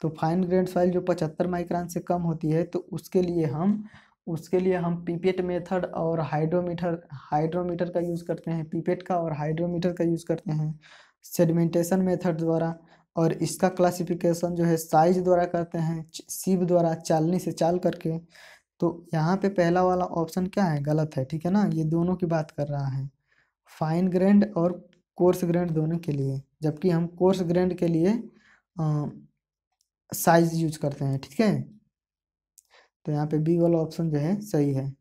तो फाइन ग्रेन सॉइल जो पचहत्तर माइक्रॉन से कम होती है तो उसके लिए हम उसके लिए हम पीपेट मेथड और हाइड्रोमीटर हाइड्रोमीटर का यूज़ करते हैं पीपेट का और हाइड्रोमीटर का यूज़ करते हैं सेडिमेंटेशन मेथड द्वारा और इसका क्लासिफिकेशन जो है साइज द्वारा करते हैं सीव द्वारा चालनी से चाल करके तो यहाँ पे पहला वाला ऑप्शन क्या है गलत है ठीक है ना ये दोनों की बात कर रहा है फाइन ग्रैंड और कोर्स ग्रैंड दोनों के लिए जबकि हम कोर्स ग्रैंड के लिए साइज यूज करते हैं ठीक है तो यहाँ पे बी वाला ऑप्शन जो है सही है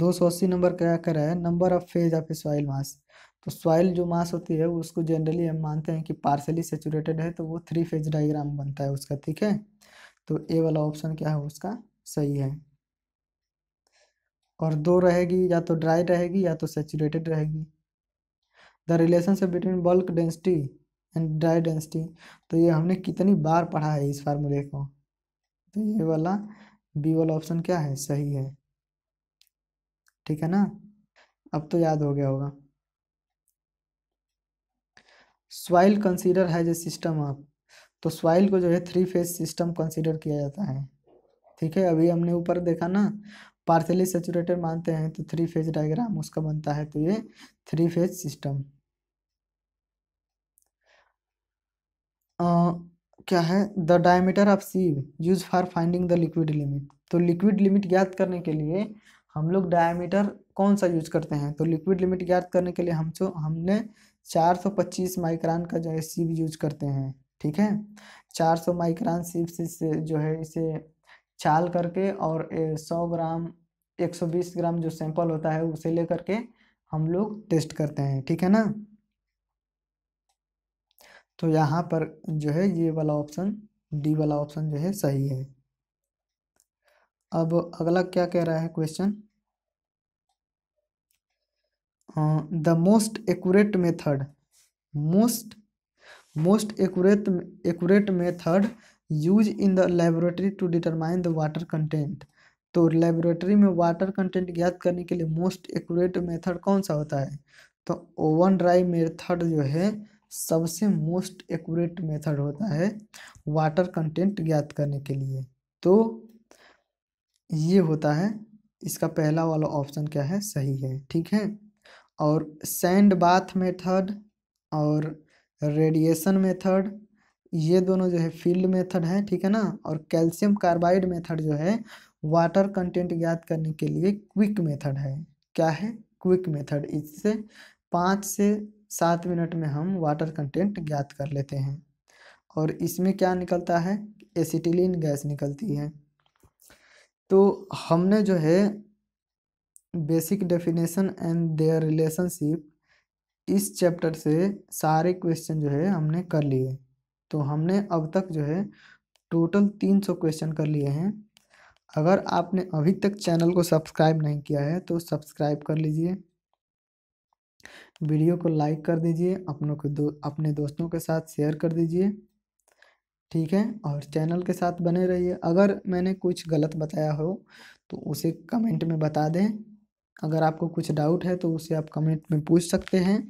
दो सौ अस्सी नंबर क्या कर रहा है number of phase of soil mass तो सॉइल जो मास होती है उसको जनरली हम मानते हैं कि पार्शली सेचुरेटेड है तो वो थ्री फेज डायग्राम बनता है उसका ठीक है तो ए वाला ऑप्शन क्या है उसका सही है और दो रहेगी या तो ड्राई रहेगी या तो सेचूरेटेड रहेगी the relationship between bulk density and dry density तो ये हमने कितनी बार पढ़ा है इस फार्मूले को तो ये वाला बी वाला ऑप्शन क्या है सही है ठीक है ना अब तो याद हो गया होगा सॉइल कंसीडर है जो सिस्टम आप तो सॉइल को जो है थ्री फेज सिस्टम कंसीडर किया जाता है ठीक है अभी हमने ऊपर देखा ना पार्सली सेचुरेटेड मानते हैं तो थ्री फेज डायग्राम उसका बनता है तो ये थ्री फेज सिस्टम क्या है the diameter of sieve use for finding the liquid limit तो लिक्विड लिमिट ज्ञात करने के लिए हम लोग डायमीटर कौन सा यूज करते हैं तो लिक्विड लिमिट ज्ञात करने के लिए हम हमने 425 माइक्रान का जो है सीप यूज करते हैं ठीक है 400 माइक्रान सीप से जो है इसे छाल करके और 100 ग्राम 120 ग्राम जो सैंपल होता है उसे लेकर के हम लोग टेस्ट करते हैं ठीक है ना तो यहाँ पर जो है ये वाला ऑप्शन डी वाला ऑप्शन जो है सही है अब अगला क्या कह रहा है question the most accurate method most most accurate accurate method use in the laboratory to determine the water content तो लेबोरेटरी में वाटर कंटेंट ज्ञात करने के लिए मोस्ट एक्यूरेट मेथड कौन सा होता है तो ओवन ड्राई मेथड जो है सबसे मोस्ट एक्यूरेट मेथड होता है वाटर कंटेंट ज्ञात करने के लिए तो ये होता है इसका पहला वाला ऑप्शन क्या है सही है ठीक है और सैंड बाथ मेथड और रेडिएशन मेथड ये दोनों जो है फील्ड मेथड है ठीक है ना और कैल्शियम कार्बाइड मेथड जो है वाटर कंटेंट ज्ञात करने के लिए क्विक मेथड है क्या है क्विक मेथड इससे पाँच से सात मिनट में हम वाटर कंटेंट ज्ञात कर लेते हैं और इसमें क्या निकलता है एसिटिलीन गैस निकलती है तो हमने जो है basic definition and their relationship इस चैप्टर से सारे क्वेश्चन जो है हमने कर लिए तो हमने अब तक जो है टोटल तीन सौ क्वेश्चन कर लिए हैं अगर आपने अभी तक चैनल को सब्सक्राइब नहीं किया है तो सब्सक्राइब कर लीजिए वीडियो को लाइक कर दीजिए अपनों को दो अपने दोस्तों के साथ शेयर कर दीजिए ठीक है और चैनल के साथ बने रहिए अगर मैंने कुछ गलत बताया हो तो उसे कमेंट में बता दें अगर आपको कुछ डाउट है तो उसे आप कमेंट में पूछ सकते हैं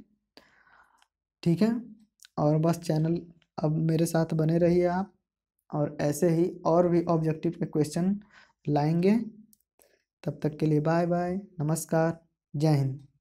ठीक है और बस चैनल अब मेरे साथ बने रहिए आप और ऐसे ही और भी ऑब्जेक्टिव के क्वेश्चन लाएंगे तब तक के लिए बाय बाय नमस्कार जय हिंद